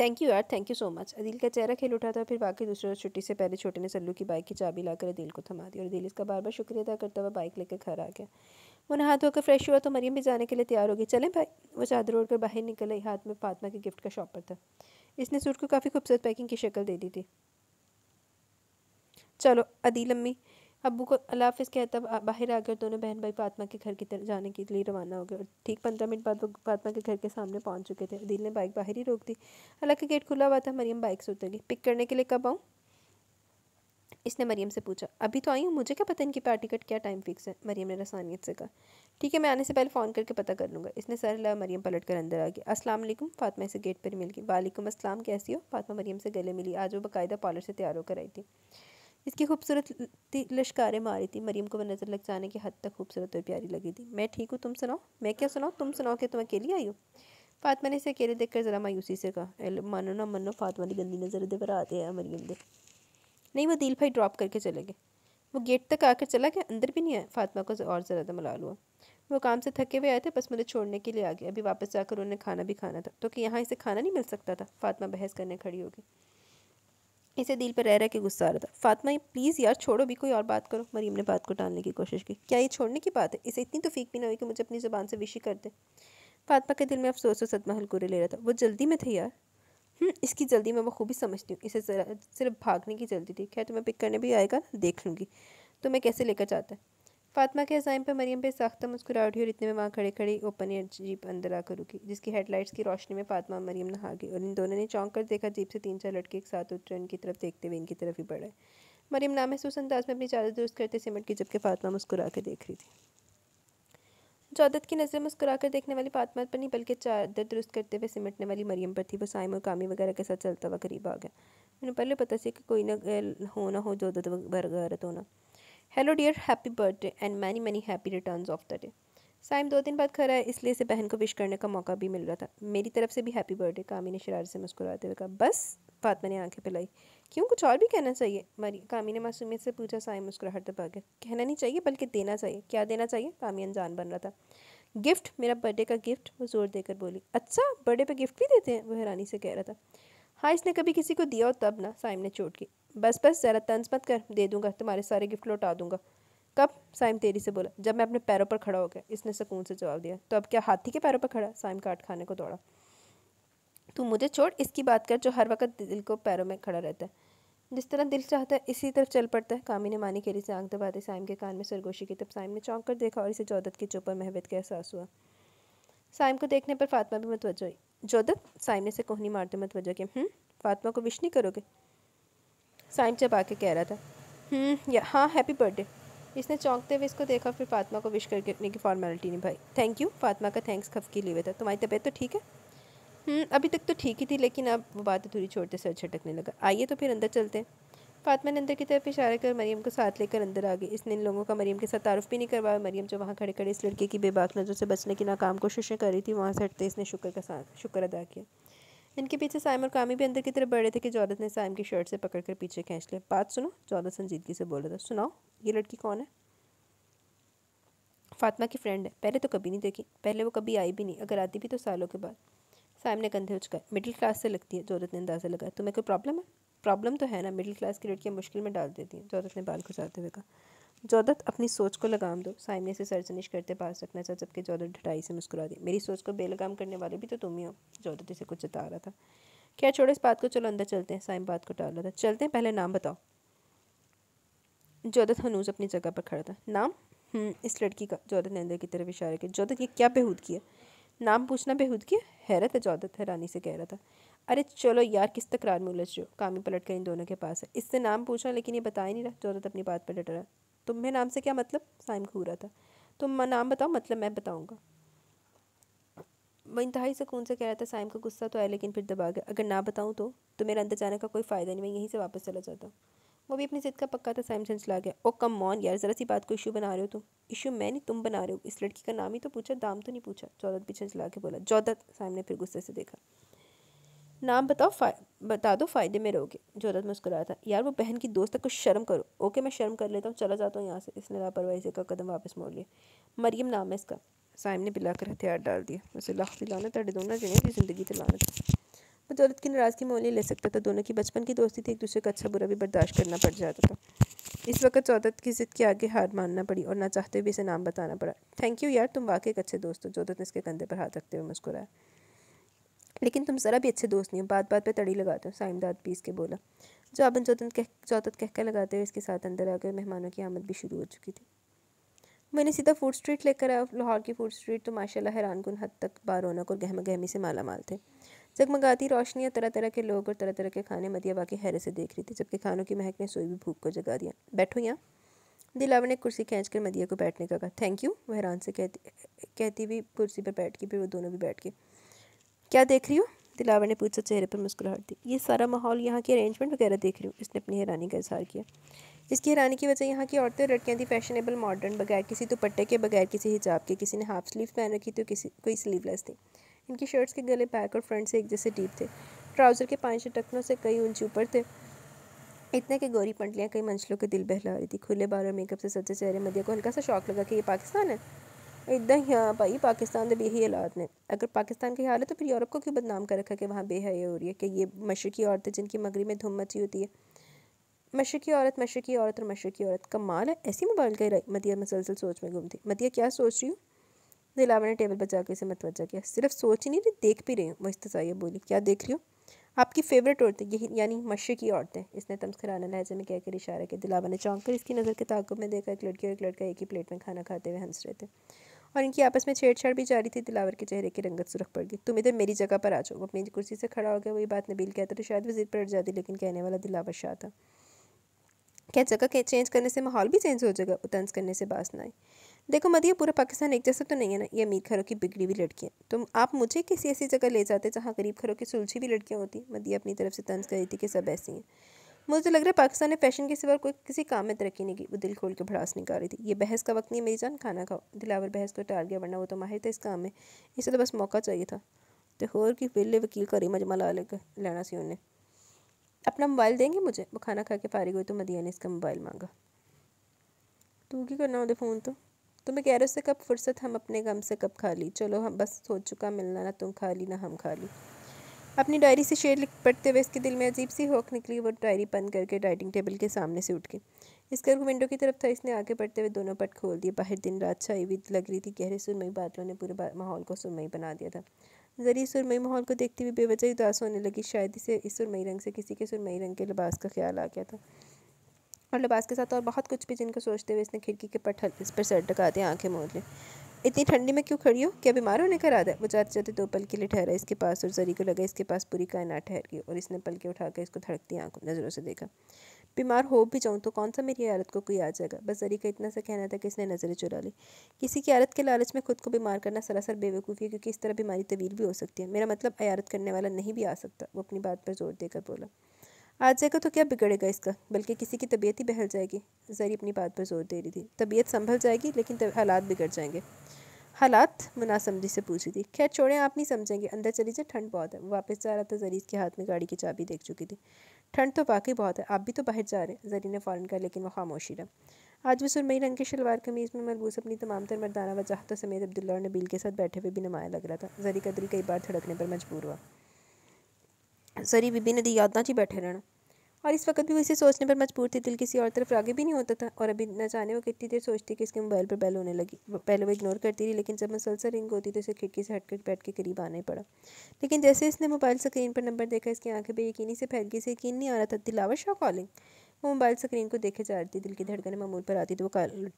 थैंक यू यार thank you so much Adil का चेहरा खेल उठा था फिर वाकई दूसरे रोज छुट्टी से पहले छोटे ने सल्लू की बाइक की चाबी लाकर अदील को थमा दी और अदील इसका बार बार शुक्रिया अदा करता हुआ बाइक लेकर घर आ गया वो नहा धोकर फ्रेश हुआ तो मरियम भी जाने के लिए तैयार हो गई चलें भाई वो चादर ओढ़ कर बाहर निकल आई हाथ में फातमा के गिफ्ट का शॉपर था इसने सूट को काफ़ी खूबसूरत पैकिंग की शक्ल दे दी थी चलो अदील अम्मी अबू को अला अलाफिज कहता बाहर आ गया और दोनों बहन भाई फातमा के घर की तरफ जाने के लिए रवाना हो गए और ठीक पंद्रह मिनट बाद वो फातमा के घर के सामने पहुंच चुके थे अदील ने बाइक बाहर ही रोक दी हालांकि गेट खुला हुआ था मरियम बाइक से उतर गई पिक करने के लिए कब आऊँ इसने मरीम से पूछा अभी तो आई हूँ मुझे क्या पता इनकी पार्टी कट क्या टाइम फिक्स है मरीम ने रसानियत से कहा ठीक है मैं आने से पहले फ़ोन करके पता कर लूँगा इसने सर ला मरीम पलट कर अंदर आ गया अस्सलाम वालेकुम फातिमा से गेट पर मिल गई वालेकुम अस्सलाम कैसी हो फातमा मरीम से गले मिली आज वो बाकायदा पार्लर से तैयार होकर आई थी इसकी खूबसूरत लश्कारें मारी थी मरीम को नज़र लग जाने की हद तक खूबसूरत और प्यारी लगी थी मैं ठीक हूँ तुम सुनाओ मैं क्या सुनाओ तुम सुनाओ कि तुम अकेली आई हो फातिमा ने इसे अकेले देखकर ज़रा मायूसी से कहा मानो ना मनो फातिमा की गंदी नज़र दे पर आते हैं मरीम दे नहीं वो दिल भाई ड्रॉप करके चले गए वो गेट तक आकर चला गया अंदर भी नहीं आया फातिमा को और ज़्यादा मलाल हुआ वो काम से थके हुए आए थे बस मुझे छोड़ने के लिए आ गए अभी वापस जाकर उन्हें खाना भी खाना था तो कि यहाँ इसे खाना नहीं मिल सकता था फातिमा बहस करने खड़ी होगी इसे दिल पर रह रह के गुस्सा आ रहा था फातिमा ये प्लीज़ यार छोड़ो भी कोई और बात करो मरीम ने बात को टालने की कोशिश की क्या ये छोड़ने की बात है इसे इतनी तो फीक भी ना हुई कि मुझे अपनी ज़ुबान से विशी कर दे फातिमा के दिल में अफसोस और सदमा हलकूरे ले रहा था वो जल्दी में थे यार हम्म, इसकी जल्दी मैं बखूबी समझती हूँ इसे सिर्फ भागने की जल्दी थी खैर तुम्हें पिक करने भी आएगा देख लूँगी तो मैं कैसे लेकर जाता है फातिमा के अजाइम पर मरीम पे साख्ता मुस्कुरा उठी और इतने में वहाँ खड़े खड़ी ओपन एयर जीप अंदर आकर रुकी जिसकी हेडलाइट्स की रोशनी में फातिमा मरीम नहा गई और इन दोनों ने चौंक कर देखा जीप से तीन चार लड़के एक साथ उतरे उनकी तरफ देखते हुए इनकी तरफ ही बढ़े मरियम नामहसूस अंदाज में अपनी चादर दुरुस्त करते सिमट की जबकि फातिमा मुस्कुरा के देख रही थी जौदत की नज़र मुस्कुरा कर देखने वाली फातमा पर नहीं बल्कि चादर दुरुस्त करते हुए सिमटने वाली मरियम पर थी वो साइम और कामी वगैरह के साथ चलता हुआ करीब आ गया मैंने पहले पता से कि कोई ना हो ना हो जौदत बरगरत होना hello dear happy birthday and many many happy return of the day Saim दो दिन बाद घर आया इसलिए इसे बहन को विश करने का मौका भी मिल रहा था मेरी तरफ से भी हैप्पी बर्थडे कामी ने शरारत से मुस्कुराते हुए कहा बस फातमा ने आंखें पिलाई क्यों कुछ और भी कहना चाहिए मरी कामी ने मासूमियत से पूछा साइम मुस्कुराहट कर कहना नहीं चाहिए बल्कि देना चाहिए क्या देना चाहिए कामी अनजान बन रहा था गिफ्ट मेरा बर्थडे का गिफ्ट वो जोर देकर बोली अच्छा बर्थडे पर गिफ्ट भी देते हैं वो हैरानी से कह रहा था हाँ इसने कभी किसी को दिया हो तब ना साइम ने चोट की बस बस ज़रा तंज मत कर दे दूंगा तुम्हारे सारे गिफ्ट लौटा दूंगा कब साइम तेरी से बोला जब मैं अपने पैरों पर खड़ा हो गया इसने सुकून से जवाब दिया तो अब क्या हाथी के पैरों पर खड़ा साइम काट खाने को दौड़ा तू मुझे छोड़ इसकी बात कर जो हर वक्त दिल को पैरों में खड़ा रहता है जिस तरह दिल चाहता है इसी तरफ चल पड़ता है कामी ने मानी खेरी से आंख दबाते साइम के कान में सरगोशी की तब साइम ने चौंक कर देखा और इसे जोदत की चौपर महवेद का एहसास हुआ साइम को देखने पर फातिमा भी मतवजह हुई जोदत साइम ने से कोहनी मारते मतवजह के हम्म फातिमा को विश नहीं करोगे साइम चबा के कह रहा था हम्म हाँ हैप्पी बर्थडे इसने चौंकते हुए इसको देखा फिर फातिमा को विश करने की फॉर्मेलिटी निभाई थैंक यू फातिमा का थैंक्स के लिए था तुम्हारी तबीयत तो ठीक है हम्म, अभी तक तो ठीक ही थी लेकिन अब वो बात थोड़ी छोड़ते सर झटकने लगा आइए तो फिर अंदर चलते हैं फातमा ने अंदर की तरफ इशारा कर मरीम को साथ लेकर अंदर आ गई इसने इन लोगों का मरीम के साथ तारुफ़ भी नहीं करवाया मरीम जो वहाँ खड़े खड़े इस लड़के की बेबाक नज़र से बचने की नाकाम कोशिशें कर रही थी वहाँ से हटते इसने शुक्र का साथ शुक्र अदा किया इनके पीछे साइम और कामी भी अंदर की तरफ बढ़ रहे थे कि जौदत ने साइम की शर्ट से पकड़ कर पीछे खींच लिया बात सुनो जौदत संजीदगी से बोल रहा था सुनाओ ये लड़की कौन है फातिमा की फ्रेंड है पहले तो कभी नहीं देखी पहले वो कभी आई भी नहीं अगर आती भी तो सालों के बाद साइम ने कंधे उचकाए मिडिल क्लास से लगती है जौदत ने अंदाज़ा लगाया तुम्हें कोई प्रॉब्लम है प्रॉब्लम तो है ना मिडिल क्लास की लड़कियाँ मुश्किल में डाल देती हैं जौदत ने बाल खुजाते हुए कहा जौदत अपनी सोच को लगाम दो साइमे से सरजनिश करते पास रखना चाह जबकि जौदत ढटाई से मुस्कुरा दी मेरी सोच को बेलगाम करने वाले भी तो तुम ही हो जौदत इसे कुछ जता रहा था क्या छोड़ो इस बात को चलो अंदर चलते हैं साइम बात को टाल रहा था चलते हैं पहले नाम बताओ जौदत हनूज अपनी जगह पर खड़ा था नाम हम्म, इस लड़की का जौदत ने अंदर की तरफ इशारा किया जौदत ये क्या बेहूद किया नाम पूछना बेहूद किया हैरत है जौदत हैरानी से कह रहा था अरे चलो यार किस तकरार में उलझ रहे हो कामी पलट कर इन दोनों के पास है इससे नाम पूछा लेकिन ये बता ही नहीं रहा जौदत अपनी बात पर डट रहा तुम्हें नाम से क्या मतलब साइम रहा था तुम नाम बताओ मतलब मैं बताऊँगा वह इंतहाई सुकून से कह रहा था साइम का गुस्सा तो आया लेकिन फिर दबा गया अगर ना बताऊँ तो तो मेरे अंदर जाने का कोई फ़ायदा नहीं मैं यहीं से वापस चला जाता हूँ वो भी अपनी जिद का पक्का था साइम चला गया ओ कम मॉन यार ज़रा सी बात को इशू बना रहे हो तुम इशू मैं नहीं तुम बना रहे हो इस लड़की का नाम ही तो पूछा दाम तो नहीं पूछा जौदत भी चला के बोला जौदत साइम ने फिर गुस्से से देखा नाम बताओ बता दो फ़ायदे में रहोगे जोरत मुस्कुराया था यार वो बहन की दोस्त है कुछ शर्म करो ओके मैं शर्म कर लेता हूँ चला जाता हूँ यहाँ से इसने लापरवाही से का कदम वापस मोड़ लिया मरियम नाम है इसका साइम ने पिलाकर हथियार डाल दिया उसे लाख लाना तड़ दोनों जिन्हें की ज़िंदगी दिलाना था जोरत की नाराज़गी मोल ले सकता था दोनों की बचपन की दोस्ती थी एक दूसरे का अच्छा बुरा भी बर्दाश्त करना पड़ जाता था इस वक्त जोदत की ज़िद के आगे हार मानना पड़ी और ना चाहते हुए इसे नाम बताना पड़ा थैंक यू यार तुम वाकई एक अच्छे दोस्त हो जोदत ने इसके कंधे पर हाथ रखते हुए मुस्कुराया लेकिन तुम ज़रा भी अच्छे दोस्त नहीं हो बात बात पे तड़ी लगाते हो साइमदाद पीस के बोला जो अपन चौतन कह कह कहकर लगाते हुए इसके साथ अंदर आ गए मेहमानों की आमद भी शुरू हो चुकी थी मैंने सीधा फूड स्ट्रीट लेकर आया लाहौर की फूड स्ट्रीट तो माशाल्लाह गुन हद तक बार रौनक और गहमा गहमी से माला माल थे जगमगाती रोशनियाँ तरह तरह के लोग और तरह तरह के खाने मदिया बाकी हैरे से देख रही थी जबकि खानों की महक ने सोई भी भूख को जगा दिया बैठो यहाँ दिलावर ने कुर्सी खींच कर मदिया को बैठने का कहा थैंक यू वह हैरान से कहती कहती हुई कुर्सी पर बैठ गई फिर वो दोनों भी बैठ गए क्या देख रही हो दिलावर ने पूछा चेहरे पर मुस्कुराहट दी ये सारा माहौल यहाँ के अरेंजमेंट वगैरह देख रही हूँ इसने अपनी हैरानी का इजहार किया इसकी हैरानी की वजह यहाँ की औरतें और लड़कियाँ थी फैशनेबल मॉडर्न बगैर किसी दुपट्टे के बगैर किसी हिजाब के किसी ने हाफ स्लीव पहन रखी तो किसी कोई स्लीवलेस थी इनकी शर्ट्स के गले बैक और फ्रंट से एक जैसे डीप थे ट्राउज़र के पाँच टखनों से कई ऊंचे ऊपर थे इतने के गोरी पंटलियाँ कई मंचलों के दिल बहला रही थी खुले बारों और मेकअप से सजे चेहरे मदिया को हल्का सा शौक लगा कि ये पाकिस्तान है इतना ही हाँ भाई पाकिस्तान तो बेही हालात ने अगर पाकिस्तान की हालत तो फिर यूरोप को क्यों बदनाम कर रखा कि वहाँ बेहया हो रही है कि ये मशरकी औरतें जिनकी मगरी में धुम मची होती है मशरकी औरत मशरकी औरत और मशरकी औरत कमाल है ऐसी मोबाइल का मतिया मसलसल सोच में घूमती मतिया क्या सोच रही हूँ दिलावा ने टेबल बचा के इसे मतवजा किया सिर्फ सोच ही नहीं रही देख भी रही हूँ वो इस्तः बोली क्या देख रही हो आपकी फेवरेट औरतें यही यानी मशरकी औरतें इसने तमसखराना लहजे में कहकर इशारा किया दिलावा ने चौंक कर इसकी नज़र के ताकुब में देखा एक लड़की और एक लड़का एक ही प्लेट में खाना खाते हुए हंस रहे थे और इनकी आपस में छेड़छाड़ भी जारी थी दिलावर के चेहरे की रंगत सुरख पड़ गई तुम इधर मेरी जगह पर आ जाओ वो अपनी कुर्सी से खड़ा हो गया वही बात नबील कहता तो शायद वजीर पर जाती लेकिन कहने वाला दिलावर शाह था क्या जगह के चेंज करने से माहौल भी चेंज हो जाएगा उतंस करने से बास ना आए देखो मदिया पूरा पाकिस्तान एक जैसा तो नहीं है ना ये अमीर घरों की बिगड़ी हुई लड़कियाँ तुम आप मुझे किसी ऐसी जगह ले जाते जहाँ गरीब घरों की सुलझी हुई लड़कियाँ होती मदिया अपनी तरफ से तंज करी थी कि सब ऐसी हैं मुझे तो लग रहा है पाकिस्तान ने फैशन के सिवा कोई किसी काम में तरक्की नहीं की वो दिल खोल के भड़ास निकाल रही थी ये बहस का वक्त नहीं मेरी जान खाना खाओ दिलावर बहस को तो टाल गया वरना वो तो माहिर था इस काम में इसे तो बस मौका चाहिए था तो होर की बिल्ले वकील का मजमा जमा ला लेना सी उन्हें अपना मोबाइल देंगे मुझे वो खाना खा के फारिग हुई तो मदिया ने इसका मोबाइल मांगा तू क्यों करना उदे फ़ोन तो तुम्हें कह रहे उससे कब फुर्सत हम अपने गम से कब खा ली चलो हम बस सोच चुका मिलना ना तुम खा ली ना हम खा ली अपनी डायरी से शेर लिख पढ़ते हुए इसके दिल में अजीब सी होक निकली वो डायरी बंद करके डाइनिंग टेबल के सामने से उठ गई इसका विंडो की तरफ था इसने आगे बढ़ते हुए दोनों पट खोल दिए बाहर दिन रात छाई हुई लग रही थी गहरे सुरमई बादलों ने पूरे माहौल को सुरमई बना दिया था जरिए सुरमई माहौल को देखते हुए बेवजह उदास होने लगी शायद इसे इस सुरमई रंग से किसी के सुरमई रंग के लिबास का ख्याल आ गया था और लिबास के साथ और बहुत कुछ भी जिनको सोचते हुए इसने खिड़की के पट इस पर सर दिया आंखें मोड़ ली इतनी ठंडी में क्यों खड़ी हो क्या बीमार होने का इरादा है वो जाते जाते दो पल के लिए ठहरा इसके पास और जरी को लगा इसके पास पूरी कायनात ठहर गई और इसने पल के उठाकर इसको धड़कती आंखों नज़रों से देखा बीमार हो भी जाऊँ तो कौन सा मेरी आदत को कोई आ जाएगा बस जरी का इतना सा कहना था कि इसने नज़रें चुरा ली किसी की आदत के लालच में खुद को बीमार करना सरासर बेवकूफ़ी है क्योंकि इस तरह बीमारी तवील भी हो सकती है मेरा मतलब अयारत करने वाला नहीं भी आ सकता वो अपनी बात पर जोर देकर बोला आज जाएगा तो क्या बिगड़ेगा इसका बल्कि किसी की तबीयत ही बहल जाएगी जरी अपनी बात पर जोर दे रही थी तबीयत संभल जाएगी लेकिन हालात बिगड़ जाएंगे हालात मुनासमझी से पूछी थी खैर छोड़ें आप नहीं समझेंगे अंदर चली जाए ठंड बहुत है वापस जा रहा था जरी के हाथ में गाड़ी की चाबी देख चुकी थी ठंड तो बाकी बहुत है आप भी तो बाहर जा रहे हैं जरी ने फ़ौरन कहा लेकिन वो खामोशी रहा आज भी सुरमई रंग के शलवार कमीज में मलबूस अपनी तमाम तर मरदाना वजाहतों समेत अब्दुल्ला और नबील के साथ बैठे हुए भी नमाया लग रहा था जरी का दिल कई बार धड़कने पर मजबूर हुआ सरी विभिन्न नदी यादना ही बैठे रहना और इस वक्त भी वो इसे सोचने पर मजबूर थी दिल किसी और तरफ आगे भी नहीं होता था और अभी न जाने वो कितनी देर सोचती कि इसके मोबाइल पर बैल होने लगी पहले वो इग्नोर करती रही लेकिन जब मसलसल रिंग होती तो इसे खिड़की से हटकर बैठ के करीब आना ही पड़ा लेकिन जैसे इसने मोबाइल स्क्रीन पर नंबर देखा इसकी आंखें भी यकीनी से फैल गई से यकीन नहीं आ रहा था दिलावर शाह कॉलिंग वो मोबाइल स्क्रीन को देखे जा रही थी दिल की धड़कने मामूल पर आती तो वो कॉल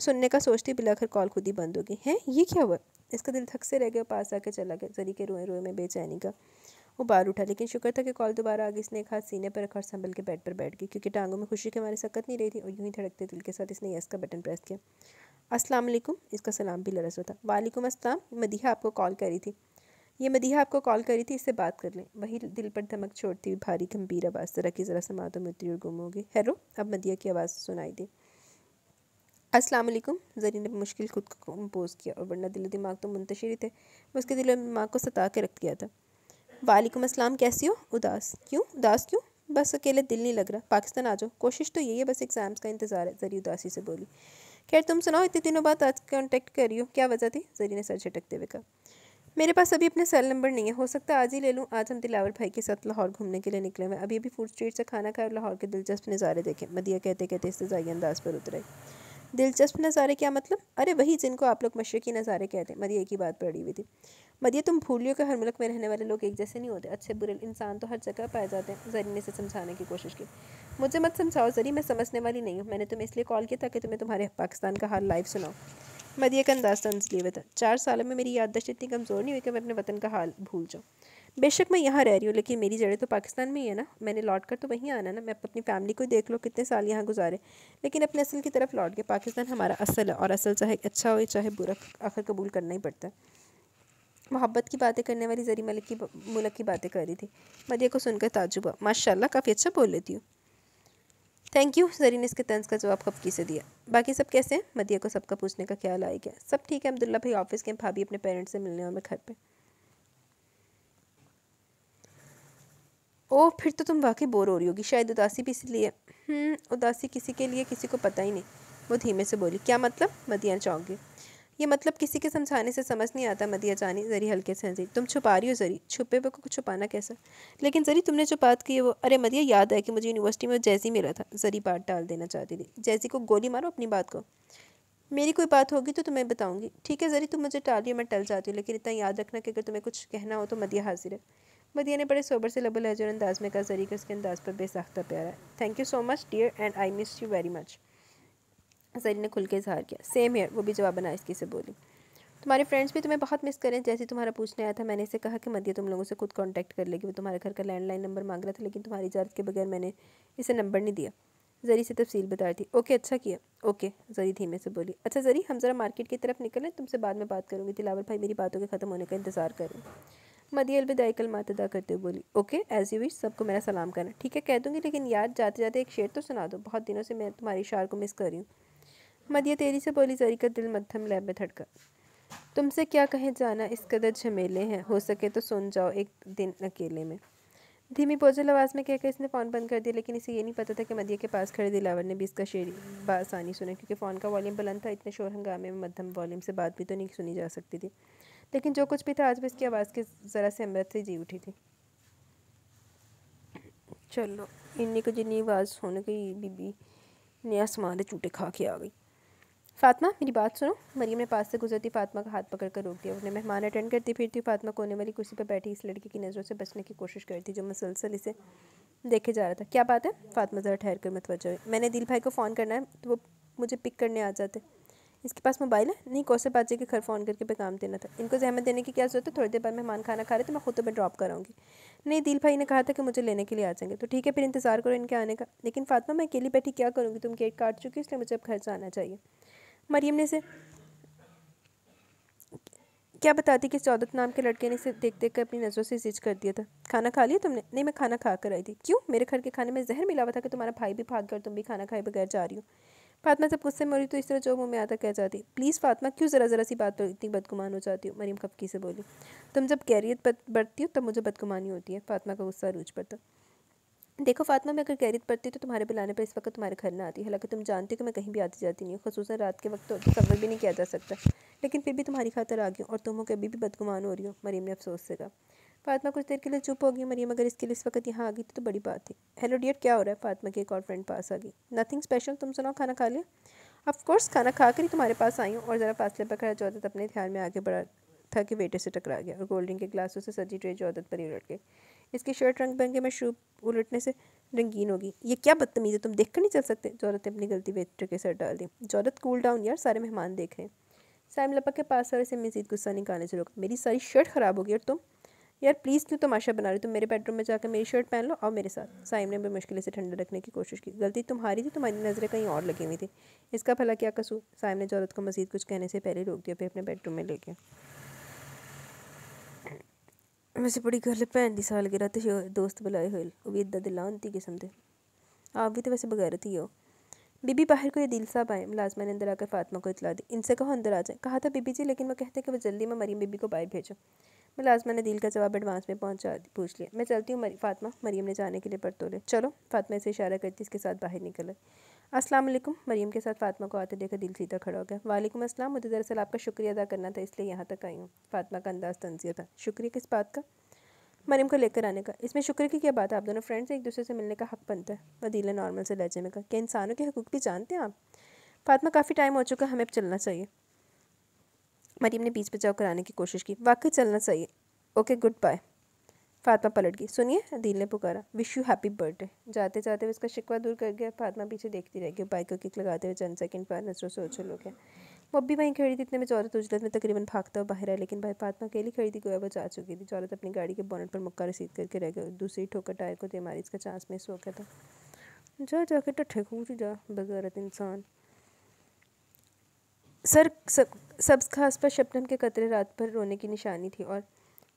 सुनने का सोचती बिलाकर कॉल खुद ही बंद हो गई ये क्या हुआ इसका दिल थक से रह गया पास आके चला गया जरी के रोए रोए में बेचैनी का वो बार उठा लेकिन शुक्र था कि कॉल दोबारा आ गई इसने एक हाथ सीने पर रखा और संभल के बेड पर बैठ गई क्योंकि टांगों में खुशी के हमारे सकत नहीं रही थी और यूँ ही धड़कते दिल के साथ इसने यस का बटन प्रेस किया अस्सलाम वालेकुम इसका सलाम भी लरस था वालेकुम अस्सलाम मदीहा आपको कॉल करी थी ये मदीहा आपको कॉल करी थी इससे बात कर लें वही दिल पर धमक छोड़ती हुई भारी गंभीर आवाज़ जरा की ज़रा समातों में उतरी और गुम हो गई हैरो अब मदिया की आवाज़ सुनाई दी अस्सलाम वालेकुम जरी ने मुश्किल खुद को कम्पोज़ किया और वरना दिलो दिमाग तो मुंतशर ही थे उसके दिलो दिमाग को सता के रख दिया था वालेकुम अस्सलाम कैसी हो उदास क्यों उदास क्यों बस अकेले दिल नहीं लग रहा पाकिस्तान आ जाओ कोशिश तो यही है बस एग्ज़ाम्स का इंतज़ार है जरी उदासी से बोली खैर तुम सुनाओ इतने दिनों बाद आज कॉन्टेक्ट कर रही हो क्या वजह थी जरी ने सर झटकते हुए कहा मेरे पास अभी अपने सेल नंबर नहीं है हो सकता आज ही ले लूँ आज हम दिलावर भाई के साथ लाहौर घूमने के लिए निकले हुए अभी अभी फूड स्ट्रीट से खाना खाए और लाहौर के दिलचस्प नज़ारे देखे मदिया कहते कहते इस्तजाई अंदाज पर उतरे दिलचस्प नज़ारे क्या मतलब अरे वही जिनको आप लोग मशरकी नज़ारे कहते हैं मदिया की बात पड़ी हुई थी मदिया तुम भूलियो कि हर मुल्क में रहने वाले लोग एक जैसे नहीं होते अच्छे बुरे इंसान तो हर जगह पाए जाते हैं जरी ने इसे समझाने की कोशिश की मुझे मत समझाओ जरी मैं समझने वाली नहीं हूँ मैंने तुम्हें इसलिए कॉल किया ताकि तुम्हें तुम्हारे पाकिस्तान का हाल लाइव सुनाओ मदिया का अंदाज तंज तो लिए हुआ था चार सालों में मेरी याददाश्त इतनी कमज़ोर नहीं हुई कि मैं अपने वतन का हाल भूल जाऊँ बेशक मैं यहाँ रह रही हूँ लेकिन मेरी जड़ें तो पाकिस्तान में ही है ना मैंने लौट कर तो वहीं आना ना मैं अपनी फैमिली को ही देख लो कितने साल यहाँ गुजारे लेकिन अपने असल की तरफ लौट के पाकिस्तान हमारा असल है और असल चाहे अच्छा हो चाहे बुरा आखिर कबूल करना ही पड़ता है मोहब्बत की बातें करने वाली जरी मलिक की मुलक की बातें कर रही थी मदिया को सुनकर ताजुबा माशाल्लाह काफ़ी अच्छा बोल लेती हूँ थैंक यू जरी ने इसके तंज का जवाब खपकी से दिया बाकी सब कैसे हैं मदिया को सबका पूछने का ख्याल आ गया सब ठीक है अब्दुल्ला भाई ऑफिस के भाभी अपने पेरेंट्स से मिलने और मैं घर पर ओ फिर तो तुम वाकई बोर हो रही होगी शायद उदासी भी इसलिए हम्म, उदासी किसी के लिए किसी को पता ही नहीं वो धीमे से बोली क्या मतलब मदिया चौंक गई ये मतलब किसी के समझाने से समझ नहीं आता मदिया जानी जरी हल्के से हंसी तुम छुपा रही हो जरी छुपे पे को छुपाना कैसा लेकिन जरी तुमने जो बात की है वो अरे मदिया याद है कि मुझे यूनिवर्सिटी में जैसी मिला था जरी बात डाल देना चाहती थी जैसी को गोली मारो अपनी बात को मेरी कोई बात होगी तो तुम्हें बताऊंगी ठीक है जरी तुम मुझे टालियो मैं टल जाती हूँ लेकिन इतना याद रखना कि अगर तुम्हें कुछ कहना हो तो मदिया हाजिर है मदिया ने बड़े सोबर से लबुल अजर अंदाज में कहा जरिए उसके अंदाज पर बेसाख्ता प्यारा है thank you so much dear and I miss you very much Zari ने खुल के इजहार किया सेम हेयर वो भी जवाब इसकी से बोली तुम्हारे फ्रेंड्स भी तुम्हें बहुत मिस करें जैसे तुम्हारा पूछने आया था मैंने इसे कहा कि मदिया तुम लोगों से खुद कॉन्टैक्ट कर लेगी वो तुम्हारे घर का लैंडलाइन नंबर मांग रहा था लेकिन तुम्हारी इजाज़त के बगैर मैंने इसे नंबर नहीं दिया जरी से तफसील बता थी ओके अच्छा किया ओके जरी धीमे से बोली अच्छा जरी हम ज़रा मार्केट की तरफ निकलें तुमसे बाद में बात करूँगी तिलावर भाई मेरी बातों के ख़त्म होने का इंतज़ार करें मदी अलविदा कल मात अदा करते हुए बोली ओके एज यू विश सबको मेरा सलाम करना ठीक है कह दूंगी लेकिन याद जाते जाते एक शेर तो सुना दो बहुत दिनों से मैं तुम्हारी शार को मिस कर रही हूँ मदिया तेरी से बोली जरी का दिल मध्यम लैब में धड़का तुमसे क्या कहें जाना इस कदर झमेले हैं हो सके तो सुन जाओ एक दिन अकेले में धीमी बोझल आवाज़ में कहकर इसने फ़ोन बंद कर दिया लेकिन इसे ये नहीं पता था कि मदिया के पास खड़े दिलावर ने भी इसका शेर बासानी सुना क्योंकि फ़ोन का वॉल्यूम बुलंद था इतने शोर हंगामे में मध्यम वॉल्यूम से बात भी तो नहीं सुनी जा सकती थी लेकिन जो कुछ भी था आज भी इसकी आवाज़ की ज़रा से अमृत से जी उठी थी चलो इन्नी को जिन्नी आवाज़ होने गई बीबी ने आसमान के चूटे खा के आ गई फातिमा मेरी बात सुनो मरियम ने पास से गुजरती फातिमा का हाथ पकड़ कर रोक दिया उन्हें मेहमान अटेंड करती फिरती फातिमा कोने वाली कुर्सी पर बैठी इस लड़की की नज़रों से बचने की कोशिश करती जो मुसलसल इसे देखे जा रहा था क्या बात है फातिमा ज़रा ठहर कर मतवजह मैंने दिल भाई को फ़ोन करना है तो वो मुझे पिक करने आ जाते इसके पास मोबाइल है नहीं कौशल बाजी के घर फ़ोन करके काम देना था इनको जहमत देने की क्या ज़रूरत है थोड़ी देर बाद मेहमान खाना खा रहे थे मैं खुद तुम्हें तो ड्रॉप कराऊंगी नहीं दिल भाई ने कहा था कि मुझे लेने के लिए आ जाएंगे तो ठीक है फिर इंतज़ार करो इनके आने का लेकिन फातमा मैं अकेली बैठी क्या करूँगी तुम गेट काट चुकी इसलिए मुझे अब घर जाना चाहिए मरीम ने से क्या बताती कि चौदत नाम के लड़के ने इसे देख देख कर अपनी नज़रों से जिज कर दिया था खाना खा लिया तुमने नहीं मैं खाना खा कर आई थी क्यों मेरे घर के खाने में जहर मिला हुआ था कि तुम्हारा भाई भी भाग कर तुम भी खाना खाए बगैर जा रही हो फातमा जब गुस्से में हो रही तो इस तरह जो मुँह में आता कह जाती प्लीज़ फातमा क्यों ज़रा ज़रा सी बात पर इतनी बदगुमान हो जाती हो मरीम खपकी से बोली तुम जब कैरियत बढ़ती हो तब मुझे बदगुमानी होती है फातमा का गुस्सा रूझ पड़ता देखो फातमा मैं अगर कैरियत पड़ती तो तुम्हारे बुलाने पर इस वक्त तुम्हारे घर ना आती हालांकि तुम जानती हो कि मैं कहीं भी आती जाती नहीं हूँ खसूस रात के वक्त तो कवर भी नहीं किया जा सकता लेकिन फिर भी तुम्हारी खातर आ गई और तुम हो कभी भी बदगुमान हो रही हो मरीम ने अफसोस से कहा फातमा कुछ देर के लिए चुप हो गई मरियम अगर इसके लिए इस वक्त यहाँ आ गई तो, तो बड़ी बात है हेलो डियर क्या हो रहा है फातमा की एक और फ्रेंड पास आ गई नथिंग स्पेशल तुम सुनाओ खाना खा लिया ऑफकोर्स खाना खा कर ही तुम्हारे पास आई हूँ और ज़रा फासले पर खड़ा जौदत अपने ध्यान में आगे बढ़ा था कि वेटर से टकरा गया और गोल्ड ड्रिंक के ग्लासों से सजी ट्रे चौदत पर ही उलट गई इसकी शर्ट रंग बिरंगे शूप उलटने से रंगीन होगी ये क्या बदतमीज़ है तुम देख कर नहीं चल सकते जौदत ने अपनी गलती वेटर के सर डाल दी जौदत कूल डाउन यार सारे मेहमान देख रहे हैं साइम लपक के पास सर से मजीद गुस्सा निकालने से रोक मेरी सारी शर्ट ख़राब हो गई और तुम यार प्लीज़ क्यों तमाशा बना रही तुम मेरे बेडरूम में जाकर मेरी शर्ट पहन लो और मेरे साथ साइम ने भी मुश्किल से ठंडा रखने की कोशिश की गलती तुम्हारी थी तुम्हारी नज़रें कहीं और लगी हुई थी इसका भला क्या कसूर साइम ने जौलत को मजीद कुछ कहने से पहले रोक दिया फिर अपने बेडरूम में ले गया वैसे बड़ी गल भैन की सालगिरह तो दोस्त बुलाए हुए उबीदा दिलानती किस्म के आप भी तो वैसे बगैरत ही हो बीबी बाहर को ये दिल साहब आए मुलाजमा ने अंदर आकर फातिमा को इतला दी इनसे कहो अंदर आ जाए कहा था बीबी जी लेकिन वो कहते कि वो जल्दी में मरीम बीबी को बाहर भेजो मुलाजमा ने दिल का जवाब एडवांस में पहुंचा पूछ लिया मैं चलती हूँ मरी फातमा मरीम ने जाने के लिए परतोले चलो फातिमा इसे इशारा करती इसके साथ बाहर निकल अस्सलाम मरीम के साथ फातमा को आते देखा दिल सीधा खड़ा हो गया वालेकुम असलम मुझे दरअसल आपका शुक्रिया अदा करना था इसलिए यहाँ तक आई हूँ फातिमा का अंदाज़ तंजिया था शुक्रिया किस बात का मरीम को लेकर आने का इसमें शुक्र की क्या बात है आप दोनों फ्रेंड्स एक दूसरे से मिलने का हक बनता है वदीला नॉर्मल से लहजे में का क्या इंसानों के हकूक़ भी जानते हैं आप फातमा काफ़ी टाइम हो चुका हमें चलना चाहिए मरीम ने बीच बचाव कराने की कोशिश की वाकई चलना चाहिए ओके गुड बाय फातमा पलट गई सुनिए अदील ने पुकारा विश यू हैप्पी बर्थडे जाते जाते हुए उसका शिकवा दूर कर गया फातमा पीछे देखती रह गई बाइक को किक लगाते हुए चंद सेकंड पर नजरों से ओझल हो गया वो भी वहीं खड़ी थी इतने में चौरत उजलत में तकरीबन भागता और बाहर आया लेकिन भाई फातमा अकेली खड़ी थी गोया वो जा चुकी थी चौरत अपनी गाड़ी के बोनट पर मुक्का रसीद करके रह गए दूसरी ठोकर टायर को दे मारी इसका चांस मिस हो गया था जा जाके टट्ठे खूच जा बगैरत इंसान सर सब सब्ज घास पर शबनम के कतरे रात भर रोने की निशानी थी और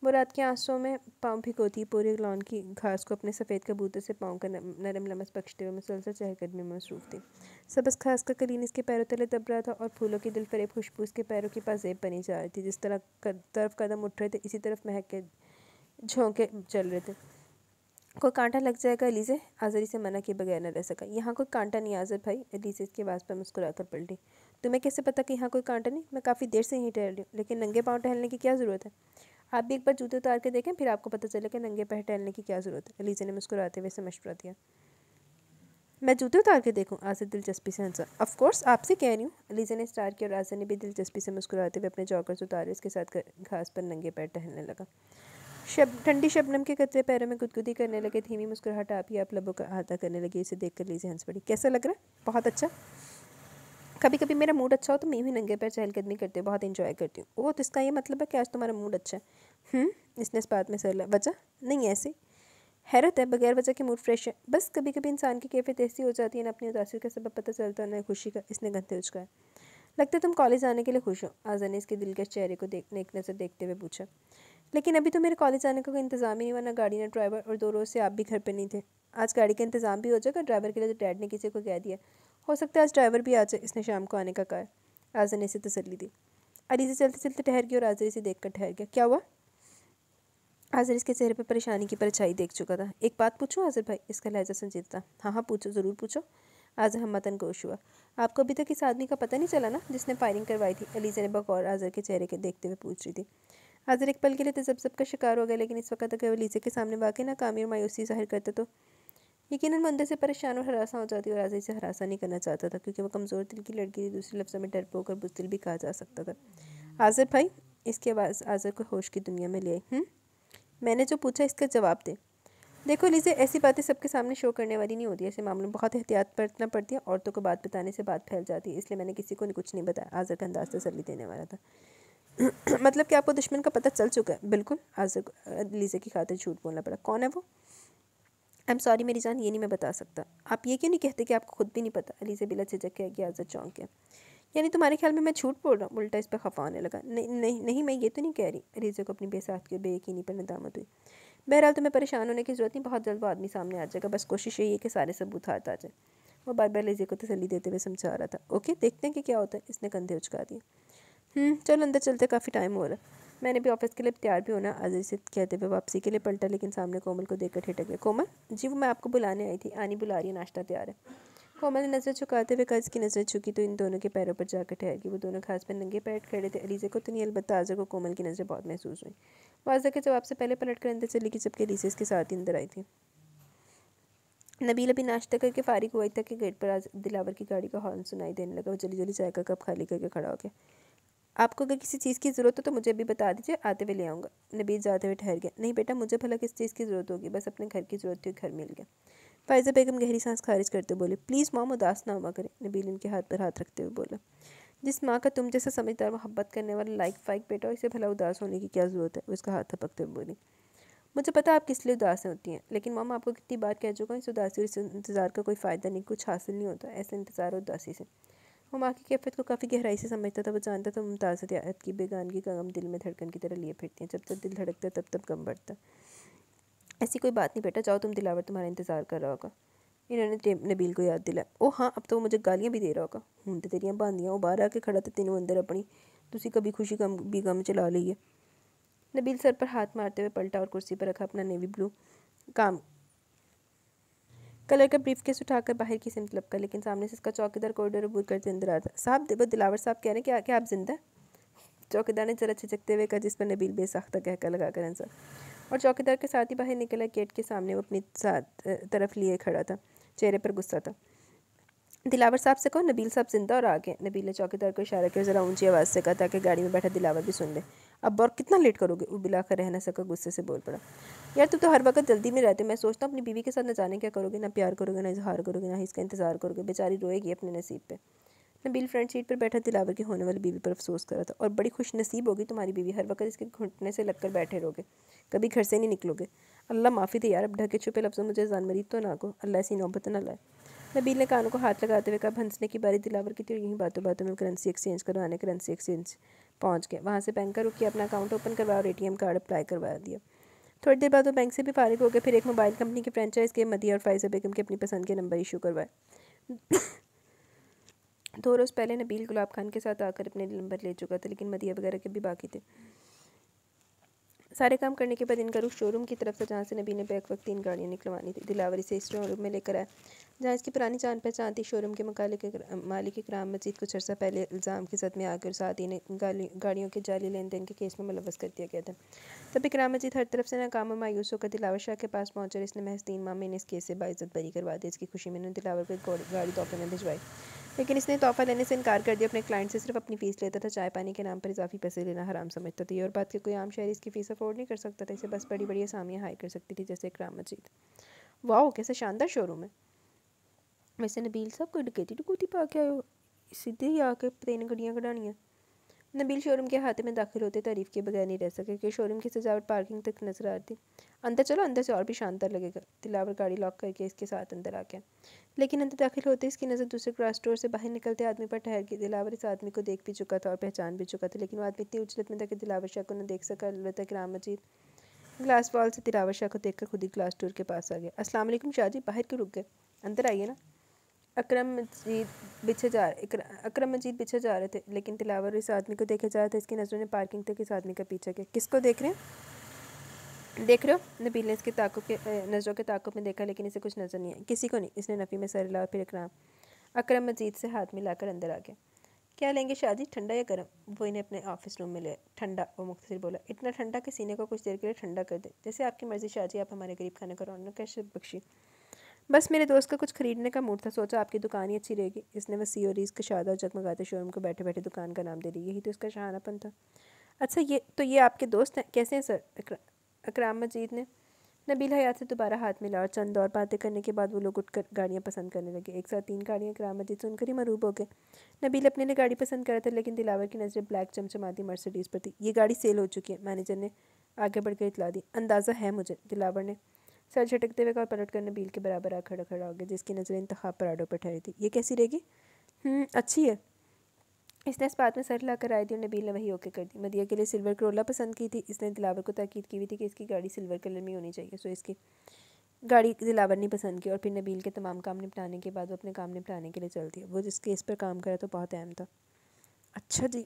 मुराद के आंसुओं में पाँव भिगोती पूरे लॉन की घास को अपने सफ़ेद कबूतर से पाँव का नरम लमस बख्शते हुए मुसलसल चहकदमी में मसरूफ थी सबस घास का कलीन इसके पैरों तले दब रहा था और फूलों की एक खुशबू उसके पैरों के पास जेब बनी जा रही थी जिस तरह तरफ कदम उठ रहे थे इसी तरफ महक के झोंके चल रहे थे कोई कांटा लग जाएगा अलीजे आज़री से मना किए बगैर न रह सका यहाँ कोई कांटा नहीं आज़र भाई अलीजे इसके आवाज़ पर मुस्कुरा कर पलटी तुम्हें कैसे पता कि यहाँ कोई कांटा नहीं मैं काफ़ी देर से यहीं टहल रही हूँ लेकिन नंगे पाँव टहलने की क्या ज़रूरत है आप भी एक बार जूते उतार के देखें फिर आपको पता कि नंगे पैर टहलने की क्या ज़रूरत है अलीज़ा ने मुस्कुराते हुए से मशवरा दिया मैं जूते उतार के देखूँ आजिद दिलचस्पी से हंसा ऑफकोर्स आपसे कह रही हूँ अलीज़ा ने स्टार किया और आजा ने भी दिलचस्पी से मुस्कुराते हुए अपने से उतारे उसके साथ घास पर नंगे पैर टहलने लगा शब ठंडी शबनम के कतरे पैरों में गुदगुदी करने लगे धीमी मुस्कुराहट आप ही आप लबों का अहाता करने लगी इसे देख कर लीजिए हंस पड़ी कैसा लग रहा है बहुत अच्छा कभी कभी मेरा मूड अच्छा हो तो मैं भी नंगे पैर चहलकदमी करती हूँ बहुत इन्जॉय करती हूँ वो तो इसका ये मतलब है कि आज तुम्हारा मूड अच्छा है हम्म? इसने इस बात में सरला वजह नहीं ऐसे हैरत है बगैर वजह के मूड फ्रेश है बस कभी कभी इंसान की कैफियत ऐसी हो जाती है ना अपनी उदासी का सबक पता चलता है ना खुशी का इसने उचका है लगता है तुम कॉलेज आने के लिए खुश हो आजा ने इसके दिल के चेहरे को देखने एक नज़र देखते हुए पूछा लेकिन अभी तो मेरे कॉलेज आने का कोई इंतज़ाम ही नहीं हुआ ना गाड़ी ना ड्राइवर और दो रोज़ से आप भी घर पर नहीं थे आज गाड़ी का इंतज़ाम भी हो जाएगा ड्राइवर के लिए तो डैड ने किसी को कह दिया हो सकता है आज ड्राइवर भी आ जाए इसने शाम को आने का कहा आजा ने इसे तसली दी अलीज़ा चलते चलते ठहर गई और आजर इसे देख कर ठहर गया क्या हुआ आजर इसके चेहरे पर परेशानी की परछाई देख चुका था एक बात पूछो आजर भाई इसका लहजा संजीद था हाँ हाँ पूछो ज़रूर पूछो आजर मतन गोश हुआ आपको अभी तक इस आदमी का पता नहीं चला ना जिसने फायरिंग करवाई थी अलीज़ा ने बकौर आजर के चेहरे के देखते हुए पूछ रही थी आजर एक पल के लिए तजब्जब का शिकार हो गया लेकिन इस वक्त अगर अलीज़ा के सामने वाकई ना कामी और मायूसी जाहिर करते तो लेकिन मैं अंदर से परेशान और हरासा हो जाती और आजी से हरासा नहीं करना चाहता था क्योंकि वो कमज़ोर दिल की लड़की थी दूसरे लफ्ज़ों में डरपोक और बुजदिल भी कहा जा सकता था आज़र भाई इसकी आवाज़ आज़र को होश की दुनिया में ले आई हम्म? मैंने जो पूछा इसका जवाब दे देखो लीजिए ऐसी बातें सबके सामने शो करने वाली नहीं होती ऐसे मामले में बहुत एहतियात बरतना पड़ती है औरतों को बात बताने से बात फैल जाती है इसलिए मैंने किसी को कुछ नहीं बताया आज़र का अंदाज तो तसली देने वाला था मतलब कि आपको दुश्मन का पता चल चुका है बिल्कुल आज़र लीजे की खातिर झूठ बोलना पड़ा कौन है वो आई एम सॉरी मेरी जान ये नहीं मैं बता सकता आप ये क्यों नहीं कहते कि आपको खुद भी नहीं पता से बिला झिझक के आगे आज़ाद चौंक के यानी तुम्हारे ख्याल में मैं छूट बोल रहा हूँ उल्टा इस पर खफा आने लगा नहीं नहीं नहीं मैं ये तो नहीं कह रही अलीजे को अपनी बेसाख की बेयकीनी पर नदामत हुई बहरहाल तुम्हें परेशान होने की ज़रूरत नहीं बहुत जल्द वो आदमी सामने आ जाएगा बस कोशिश यही है कि सारे सबूत हाथ आ जाए वो बार बार रीजे को तसली देते हुए समझा रहा था ओके देखते हैं कि क्या होता है इसने कंधे उचका दिए हम्म, चलो अंदर चलते काफ़ी टाइम हो रहा है मैंने भी ऑफिस के लिए तैयार भी होना अजय से कहते हुए वापसी के लिए पलटा लेकिन सामने कोमल को देखकर ठिठक गया कोमल जी वो मैं आपको बुलाने आई थी आनी बुला रही है नाश्ता तैयार है कोमल ने नज़र झुकाते हुए कर्ज की नज़र चुकी तो इन दोनों के पैरों पर जाकर ठहर गई वो दोनों घास पर नंगे पैर खड़े थे अलीजे को तो नहीं अलबत्ता आजर को कोमल की नज़र बहुत महसूस हुई वाजा के जवाब से पहले पलट कर अंदर चली गई जबकि अलीजे इसके साथ ही अंदर आई थी नबील अभी नाश्ता करके फारिग हुआ था कि गेट पर आज दिलावर की गाड़ी का हॉर्न सुनाई देने लगा वो जल्दी जल्दी चाय कप खाली करके खड़ा हो गया आपको अगर किसी चीज़ की ज़रूरत हो तो मुझे भी बता दीजिए आते हुए ले आऊँगा नबीज जाते हुए ठहर गया नहीं बेटा मुझे भला किस चीज़ की ज़रूरत होगी बस अपने घर की ज़रूरत थी घर मिल गया फायज़ा बेगम गहरी सांस खारिज करते बोले प्लीज़ माम उदास ना हुआ करें नबील इनके हाथ पर हाथ रखते हुए बोला जिस माँ का तुम जैसा समझदार मोहब्बत करने वाला लाइक फाइक बेटा इसे भला उदास होने की क्या ज़रूरत है उसका हाथ थपकते हुए बोली मुझे पता आप किस लिए उदास होती हैं लेकिन मामा आपको कितनी बार कह चुका हूँ इस उदासी और इस इंतज़ार का कोई फ़ायदा नहीं कुछ हासिल नहीं होता ऐसे इंतज़ार उदासी से वो माँ की कैफियत को काफ़ी गहराई से समझता था वो जानता था मुमताज़ हयात की बेगानगी का गम दिल में धड़कन की तरह लिए फिरती हैं जब तक दिल धड़कता तब तक गम बढ़ता ऐसी कोई बात नहीं बेटा जाओ तुम दिलावर तुम्हारा इंतज़ार कर रहा होगा इन्होंने नबील को याद दिलाया ओ हाँ अब तो वो मुझे गालियाँ भी दे रहा होगा हूं तो तेरियाँ बांधियाँ वो बाहर आके खड़ा था तेनों अंदर अपनी कभी खुशी गम भी गम चला ली है नबील सर पर हाथ मारते हुए पलटा और कुर्सी पर रखा अपना नेवी ब्लू काम कलर का ब्रीफ केस उठाकर बाहर की तलब लपका लेकिन सामने से इसका चौकीदार कॉरिडोर अबूर करते अंदर आता साहब वो दिलावर साहब कह रहे हैं क्या क्या आप जिंदा चौकीदार ने जरा छिचकते हुए कहा जिस पर नबील बेसाख्ता कहका लगा कर अंसर और चौकीदार के साथ ही बाहर निकला गेट के सामने वो अपनी साथ तरफ लिए खड़ा था चेहरे पर गुस्सा था दिलावर साहब से कहो नबील साहब जिंदा और आगे नबील ने चौकीदार को इशारा किया ज़रा ऊंची आवाज़ से कहा ताकि गाड़ी में बैठा दिलावर भी सुन ले अब और कितना लेट करोगे उबिला कर रहना सका गुस्से से बोल पड़ा यार तू तो हर वक्त जल्दी में रहते मैं सोचता हूँ अपनी बीवी के साथ न जाने क्या करोगे ना प्यार करोगे ना इजहार करोगे ना इसका इंतजार करोगे बेचारी रोएगी अपने नसीब पर नबील फ्रंट सीट पर बैठा दिलावर के होने वाली बीवी पर अफसोस कर रहा था और बड़ी खुश नसीब होगी तुम्हारी बीवी हर वक्त इसके घुटने से लगकर बैठे रहोगे कभी घर से नहीं निकलोगे अल्लाह माफ़ी दे यार अब ढके छुपे लफ्ज़ों मुझे जान मरी तो ना को अल्लाह ऐसी नौबत ना लाए नबील ने कानों को हाथ लगाते हुए कहा हंसने की बारी दिलावर की तो यही बातों बातों में करेंसी एक्सचेंज करवाने करेंसी एक्सचेंज पहुंच गए वहाँ से बैंक का रुक के अपना अकाउंट ओपन करवाया और ए कार्ड अप्लाई करवा दिया थोड़ी देर बाद वो बैंक से भी फारिग हो गए फिर एक मोबाइल कंपनी के फ्रेंचाइज के मदिया और फाइजा बेगम के अपनी पसंद के नंबर इशू करवाए दो तो रोज़ पहले नबील गुलाब खान के साथ आकर अपने नंबर ले चुका था लेकिन मदिया वगैरह के भी बाकी थे सारे काम करने के बाद इनका रुख शोरूम की तरफ था जहाँ से नबी ने बैक वक्त तीन गाड़ियाँ निकलवानी थी दिलावरी से शोरूम में लेकर आया जहाँ इसकी पुरानी जान पहचान थी शोरूम के मकाले के मालिक इकराम मजीद कुछ अर्सा पहले इल्ज़ाम की जद में आकर और साथ ही ने गाड़ियों के जाली लेन देन के केस में मुलवस कर दिया गया था तब इकराम मजीद हर तरफ से नाकाम और मायूस होकर दिलावर शाह के पास पहुंचा और इसने महज तीन माह में इन्हें इस केस से बाइज़त बरी करवा दी इसकी खुशी में उन्होंने दिलावर को गाड़ी तोहफे में भिजवाई लेकिन इसने तोहफा लेने से इनकार कर दिया अपने क्लाइंट से सिर्फ अपनी फ़ीस लेता था चाय पानी के नाम पर इजाफी पैसे लेना हराम समझता था और बात कि कोई आम शहरी इसकी फ़ीस अफोर्ड नहीं कर सकता था इसे बस बड़ी बड़ी आसामियाँ हाई कर सकती थी जैसे इकराम मजीद वाह कैसे शानदार शोरूम है वैसे नबील साहब कोई डकेती डकूती पा के आयो सीधे ही आके प्लेन गड्डियाँ कढ़ानियाँ नबील शोरूम के हाथे में दाखिल होते तारीफ के बगैर नहीं रह सके कि शोरूम की सजावट पार्किंग तक नजर आ रही अंदर चलो अंदर से और भी शानदार लगेगा दिलावर गाड़ी लॉक करके इसके साथ अंदर आ गया लेकिन अंदर दाखिल होते इसकी नज़र दूसरे क्रॉस स्टोर से बाहर निकलते आदमी पर ठहर गई दिलावर इस आदमी को देख भी चुका था और पहचान भी चुका था लेकिन वो आदमी इतनी उजलत में था कि दिलावर शाह को न देख सका अलबत्त राम मजीद ग्लास वॉल से दिलावर शाह को देखकर खुद ही ग्लास डोर के पास आ गया असलम शाह जी बाहर क्यों रुक गए अंदर आइए ना अक्रम मजीद पीछे जा अक्रम मजीद पीछे जा रहे थे लेकिन तिलावर इस आदमी को देखे जा रहे तो थे इसकी नज़रों ने पार्किंग तक इस आदमी का पीछा किया किसको देख रहे हैं देख रहे हो नबील ने इसके ताकुब के नज़रों के ताकुब में देखा लेकिन इसे कुछ नज़र नहीं आया किसी को नहीं इसने नफ़ी में सर ला फिर इकराम अक्रम मजीद से हाथ मिलाकर अंदर आ गया क्या लेंगे शादी ठंडा या गर्म वो इन्हें अपने ऑफिस रूम में ले ठंडा वो मुख्तर बोला इतना ठंडा कि सीने को कुछ देर के लिए ठंडा कर दे जैसे आपकी मर्ज़ी शादी आप हमारे गरीब खाने को रौनक बख्शी बस मेरे दोस्त का कुछ खरीदने का मूड था सोचा आपकी दुकान ही अच्छी रहेगी इसने वह सीओरीज के शादा और जगमगाते शोरूम को बैठे बैठे दुकान का नाम दे दी यही तो इसका शहानापन था अच्छा ये तो ये आपके दोस्त हैं कैसे हैं सर अकराम मजीद ने नबील हयात से दोबारा हाथ मिला और चंद और बातें करने के बाद वो लोग उठकर गाड़ियाँ पसंद करने लगे एक साथ तीन गाड़ियाँ अकराम मजीद सुनकर ही मरूब हो गए नबील अपने लिए गाड़ी पसंद कर था लेकिन दिलावर की नज़रें ब्लैक चमचमाती मर्सिडीज़ पर थी ये गाड़ी सेल हो चुकी है मैनेजर ने आगे बढ़कर इतला दी अंदाज़ा है मुझे दिलावर ने सर झटकते हुए कहा पलट कर नबील के बराबर आ खड़ा खड़ा हो गया जिसकी नज़र इंतहा पराडों पर ठहरी थी ये कैसी रहेगी हम्म, अच्छी है इसने इस बात में सर ला कर आई थी और नबील ने वही ओके कर दी मदिया के लिए सिल्वर करोला पसंद की थी इसने दिलावर को ताकीद की हुई थी कि इसकी गाड़ी सिल्वर कलर में होनी चाहिए सो इसकी गाड़ी दिलावर ने पसंद की और फिर नबील के तमाम काम निपटाने के बाद वो अपने काम निपटाने के लिए चल दिया वो जिस केस पर काम करा तो बहुत अहम था अच्छा जी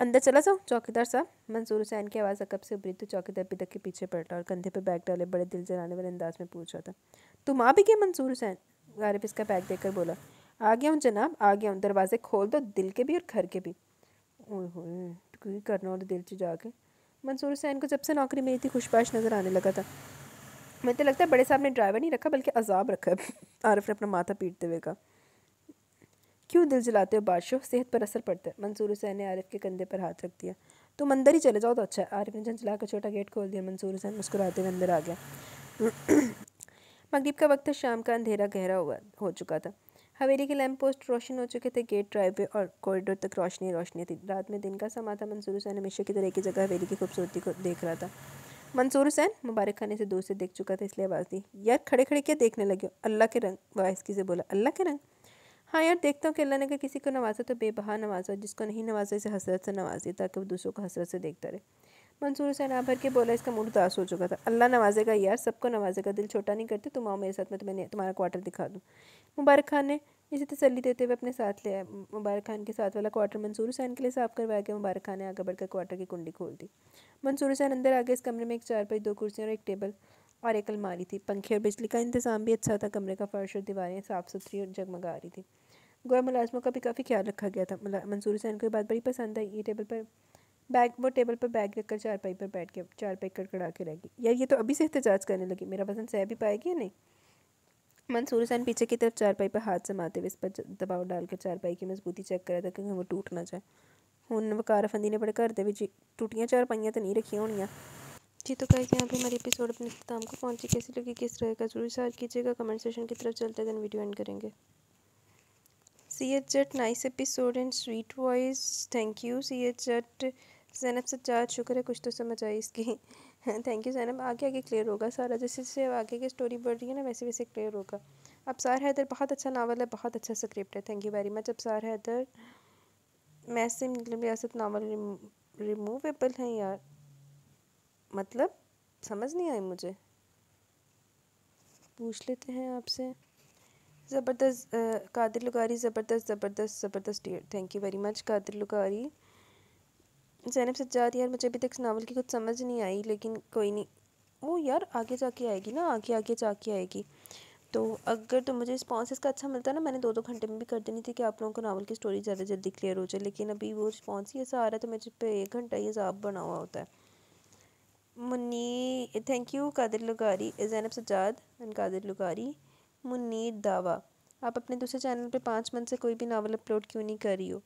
अंदर चला जाओ चौकीदार साहब मंसूर हुसैन की आवाज़ अकब से उभरी तो चौकीदार तक के पीछे पलटा और कंधे पर बैग डाले बड़े दिल जलाने वाले अंदाज में पूछ रहा था तुम आ भी गया मंसूर हुसैन गारिफ इसका बैग देकर बोला आ गया हूँ जनाब आ गया हूँ दरवाजे खोल दो दिल के भी और घर के भी ओह करना और दिल से जाके मंसूर हुसैन को जब से नौकरी मिली थी खुशबाश नज़र आने लगा था मुझे तो लगता है बड़े साहब ने ड्राइवर नहीं रखा बल्कि अजाब रखा है आरफ ने अपना माथा पीटते हुए कहा क्यों दिल जलाते हो बादशाह सेहत पर असर पड़ता है मंसूर हुसैन ने आरिफ के कंधे पर हाथ रख दिया तुम अंदर ही चले जाओ तो अच्छा है आरिफ ने झंझला कर छोटा गेट खोल दिया मंसूर हुसैन मुस्कुराते हुए अंदर आ गया मगरीब का वक्त शाम का अंधेरा गहरा हुआ हो चुका था हवेली के लैंप पोस्ट रोशन हो चुके थे गेट ड्राइव और कॉरिडोर तक रोशनी रोशनी थी रात में दिन का समा था मंसूर हुसैन हमेशा की तरह की जगह हवेली की खूबसूरती को देख रहा था मंसूर हुसैन मुबारक खाने से दूर से देख चुका था इसलिए आवाज़ दी यार खड़े खड़े क्या देखने लगे अल्लाह के रंग वाइस की से बोला अल्लाह के रंग हाँ यार देखता हूँ कि अल्लाह ने अगर किसी को नवाजा तो बेबहा नवाजा जिसको नहीं नवाजा इसे हसरत से नवाजे ताकि वो दूसरों को हसरत से देखता रहे मंसूर हुसैन आ भर के बोला इसका मूड उदास हो चुका था अल्लाह नवाजेगा यार सबको नवाजेगा दिल छोटा नहीं करते तुम आओ मेरे साथ में तुम्हें तुम्हारा क्वार्टर दिखा दूँ मुबारक खान ने इसे तसली देते हुए अपने साथ ले आया मुबारक खान के साथ वाला क्वार्टर मंसूर हुसैन के लिए साफ करवाया गया मुबारक खान ने आगे बढ़कर क्वार्टर की कुंडी खोल दी मंसूर हुसैन अंदर आ गए इस कमरे में एक चार चारपाई दो कुर्सियाँ और एक टेबल और एक अलमारी थी पंखे और बिजली का इंतज़ाम भी अच्छा था कमरे का फर्श और दीवारें साफ़ सुथरी और जगमगा रही थी गोया मुलाजमों का भी काफ़ी ख्याल रखा गया था मंसूर हुसैन को ये बात बड़ी पसंद आई ये टेबल पर बैग वो टेबल पर बैग रखकर चार पाई पर बैठ के चार चारपाई कड़कड़ा के रह गई यार ये तो अभी से एहतजाज करने लगी मेरा वजन सह भी पाएगी या नहीं मंसूर हुसैन पीछे की तरफ चार पाई पर हाथ जमाते हुए इस पर दबाव डालकर पाई की मजबूती चेक करा था कि वो टूट ना जाए हूँ वकार अफंदी ने बड़े घर के ਵਿੱਚ ਟੁੱਟੀਆਂ चार पाइया तो नहीं रखी होनी जी तो कहेगी यहाँ पे हमारी एपिसोड अपने अख्ताम को पहुंची कैसी लगी किस तरह का जरूर साझ कीजिएगा कमेंट सेशन की तरफ चलते दिन वीडियो एंड करेंगे C H Jat nice episode and sweet voice thank you C H Jat Zainab Sajjad शुक्र है कुछ तो समझ आई इसकी थैंक यू जैनब आगे आगे क्लियर होगा सारा जैसे जैसे आगे की स्टोरी बढ़ रही है ना वैसे वैसे क्लियर होगा अबसार हैदर बहुत अच्छा नावल है बहुत अच्छा स्क्रिप्ट है thank you very much Absar Haider मैसे मतलब रियासत नावल रिमूवेबल हैं यार मतलब समझ नहीं आई मुझे पूछ लेते हैं आपसे ज़बरदस्त कादिर लुकारी ज़बरदस्त ज़बरदस्त ज़बरदस्त dear thank you very much Qadir Lukari Zainab Sajjad यार मुझे अभी तक इस नावल की कुछ समझ नहीं आई लेकिन कोई नहीं वो यार आगे जाके आएगी ना आगे आगे जाके आएगी तो अगर तो मुझे रिस्पॉन्स इसका अच्छा मिलता ना मैंने दो दो घंटे में भी कर देनी थी कि आप लोगों को नावल की स्टोरी ज़्यादा जल्दी क्लियर हो जाए लेकिन अभी वो रिस्पॉन्स ही ऐसा आ रहा है तो मेरे पे एक घंटा ही हिसाब बना हुआ होता है Munni thank you Qadir Lugari Zainab Sajjad and Qadir Lukari Munir दावा आप अपने दूसरे चैनल पे पाँच मंथ से कोई भी नावल अपलोड क्यों नहीं कर रही हो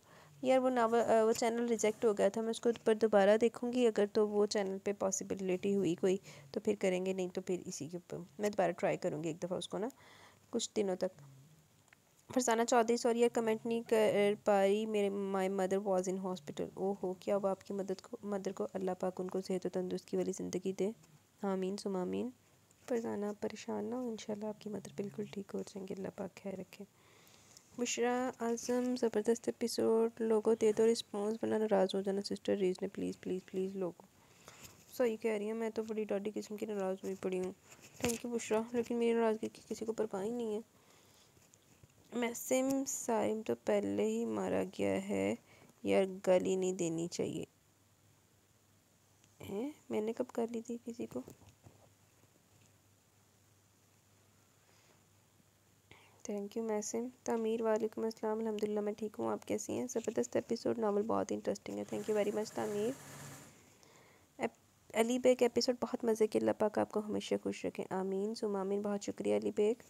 यार वो नावल वो चैनल रिजेक्ट हो गया था मैं उसको पर दोबारा देखूँगी अगर तो वो चैनल पे पॉसिबिलिटी हुई कोई तो फिर करेंगे नहीं तो फिर इसी के ऊपर मैं दोबारा ट्राई करूँगी एक दफ़ा उसको ना कुछ दिनों तक फरसाना चौधरी सॉरी यार कमेंट नहीं कर पा रही मेरे my mother was in hospital हो क्या वो आपकी मदद को मदर को अल्लाह पाक उनको सेहत व तंदुरुस्ती वाली ज़िंदगी दे आमीन सुमामीन पर जाना परेशान ना हो इनशाला आपकी मदर बिल्कुल ठीक हो जाएंगे अल्लाह पाक खैर रखे बुशरा आज़म ज़बरदस्त एपिसोड लोगों दे दो रिस्पॉन्स बना नाराज़ हो जाना सिस्टर रीज ने प्लीज़ प्लीज़ प्लीज़ लोगो सही कह रही हूँ मैं तो बड़ी डॉडी किस्म की नाराज़ हुई पड़ी हूँ थैंक यू बुशरा लेकिन मेरी नाराज़गी की किसी को परवाह ही नहीं है मैसिम साइम तो पहले ही मारा गया है यार गाली नहीं देनी चाहिए हैं मैंने कब गाली दी किसी को थैंक यू मैसिम तमीर वालेकुम अस्सलाम अल्हम्दुलिल्लाह मैं ठीक हूँ आप कैसी हैं ज़बरदस्त एपिसोड नावल बहुत इंटरेस्टिंग है thank you very much Tameer Ali Baig episode बहुत मज़े के लपाक आपको हमेशा खुश रखें आमीन सुमामीन बहुत शुक्रिया अली बेग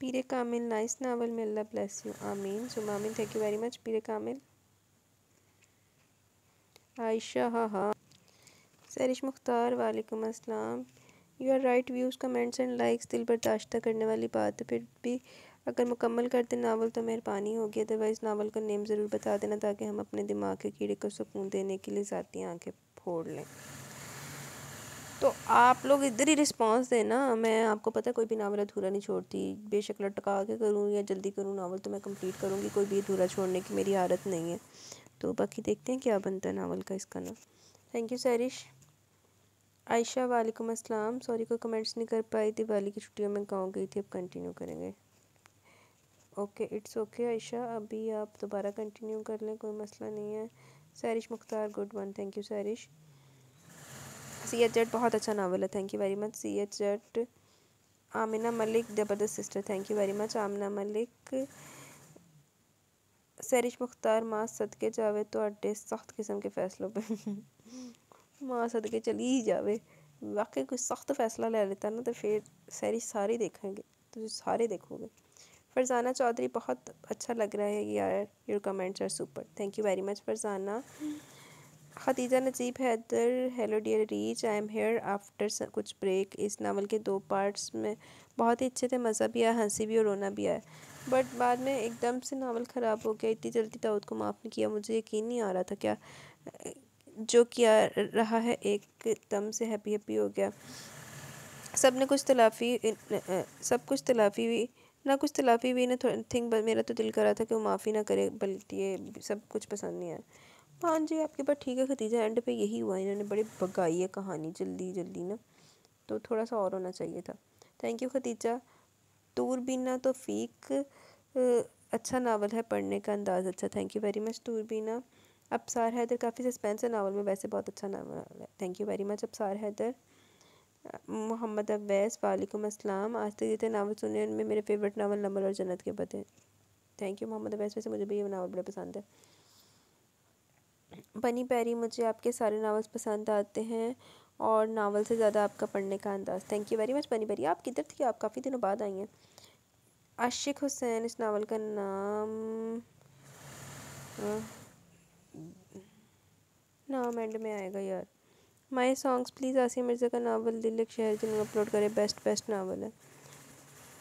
पीर कामिल नाइस नावल में अल्लाह ब्लेस यू आमीन सुमामीन thank you very much Peer Kamil Ayesha हाँ हाँ सरिश मुख्तार वालेकुम अस्सलाम you are right views comments and likes दिल बर्दाश्त करने वाली बात फिर भी अगर मुकम्मल कर दें नावल तो मेहरबानी होगी अदरवाइज़ नावल का नेम ज़रूर बता देना ताकि हम अपने दिमाग के कीड़े को सुकून देने के लिए ज़ाती आंखें फोड़ लें तो आप लोग इधर ही रिस्पांस देना मैं आपको पता है कोई भी नावल अधूरा नहीं छोड़ती बेशक लटका के करूँ या जल्दी करूँ नावल तो मैं कंप्लीट करूँगी कोई भी अधूरा छोड़ने की मेरी आदत नहीं है तो बाकी देखते हैं क्या बनता है नावल का इसका ना थैंक यू सैरिश आयशा वालेकुम अस्सलाम सॉरी कोई कमेंट्स नहीं कर पाई दिवाली की छुट्टियों में गाँव गई थी अब कंटिन्यू करेंगे ओके इट्स ओके आयशा अभी आप दोबारा कंटिन्यू कर लें कोई मसला नहीं है Sarish Mukhtar good one thank you Sarish C H Jat बहुत अच्छा नावल है thank you very much C H Jat Amina Malik ज़बरदस्त sister thank you very much Amina Malik Sarish Mukhtar माँ सदके जावे तो अड्डे सख्त किस्म के फैसलों पर मां के चली ही जाए वाकई कोई सख्त फैसला ले लेता ना तो फिर सैरी सारी देखेंगे तो सारे देखोगे फरजाना चौधरी बहुत अच्छा लग रहा है यार your comments are super thank you very much Farzana Khadija Najeeb Haider hello dear reach I am here after कुछ ब्रेक इस नावल के दो पार्ट्स में बहुत ही अच्छे थे मज़ा भी आया हंसी भी और रोना भी आया बट बाद में एकदम से नावल ख़राब हो गया इतनी जल्दी दाऊद को माफ़ नहीं किया मुझे यकीन नहीं आ रहा था क्या जो किया रहा है एकदम से हैप्पी हैप्पी हो गया सब ने कुछ तलाफ़ी सब कुछ तलाफ़ी हुई ना कुछ तलाफ़ी हुई ना थिंक मेरा तो दिल कर रहा था कि वो माफ़ी ना करे बल्कि ये सब कुछ पसंद नहीं आया हाँ जी आपके पास ठीक है खतीजा एंड पे यही हुआ इन्होंने बड़ी भगाई है कहानी जल्दी जल्दी ना तो थोड़ा सा और होना चाहिए था थैंक यू खतीजा तूरबीना तो फीक अच्छा नावल है पढ़ने का अंदाज़ अच्छा thank you very much Turbina Absar Haider काफ़ी सस्पेंस है नावल में वैसे बहुत अच्छा नावल है thank you very much Absar Haider Mohammad Awais वालेकुम अस्सलाम आज तक जितने नावल सुने उनमें मेरे फेवरेट नावल नंबर और जन्नत के पते थैंक यू मोहम्मद अवैस वैसे मुझे भी ये नावल बड़े पसंद है बनी पैरी मुझे आपके सारे नावल्स पसंद आते हैं और नावल से ज़्यादा आपका पढ़ने का अंदाज़ थैंक यू वेरी मच बनी पैरी आप किधर थी आप काफ़ी दिनों बाद आई हैं आशिक हुसैन इस नावल का नाम नाम एंड में आएगा यार my songs please Asiya Mirza का नावल दिल एक शहर जिन्होंने अपलोड करे बेस्ट बेस्ट नावल है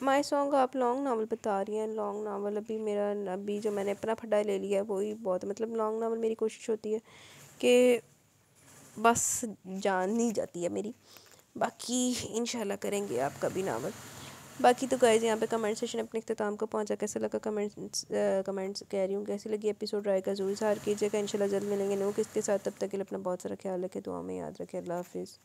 माई सॉन्ग आप लॉन्ग नावल बता रही हैं लॉन्ग नावल अभी मेरा अभी जो मैंने अपना फटा ले लिया है वो ही बहुत मतलब लॉन्ग नावल मेरी कोशिश होती है कि बस जान नहीं जाती है मेरी बाकी इन करेंगे आपका भी नावल बाकी तो गाइज यहाँ पे कमेंट सेशन अपने अख्ताम को पहुँचा कैसा लगा कमेंट्स कमेंट्स कह रही हूँ कैसी लगी एपिसोड राय का जरूर सार कीजिएगा इंशाल्लाह जल्द मिलेंगे नो किसके साथ तब तक के लिए अपना बहुत सारा ख्याल रखें दुआ में याद रखें अल्लाह हाफिज़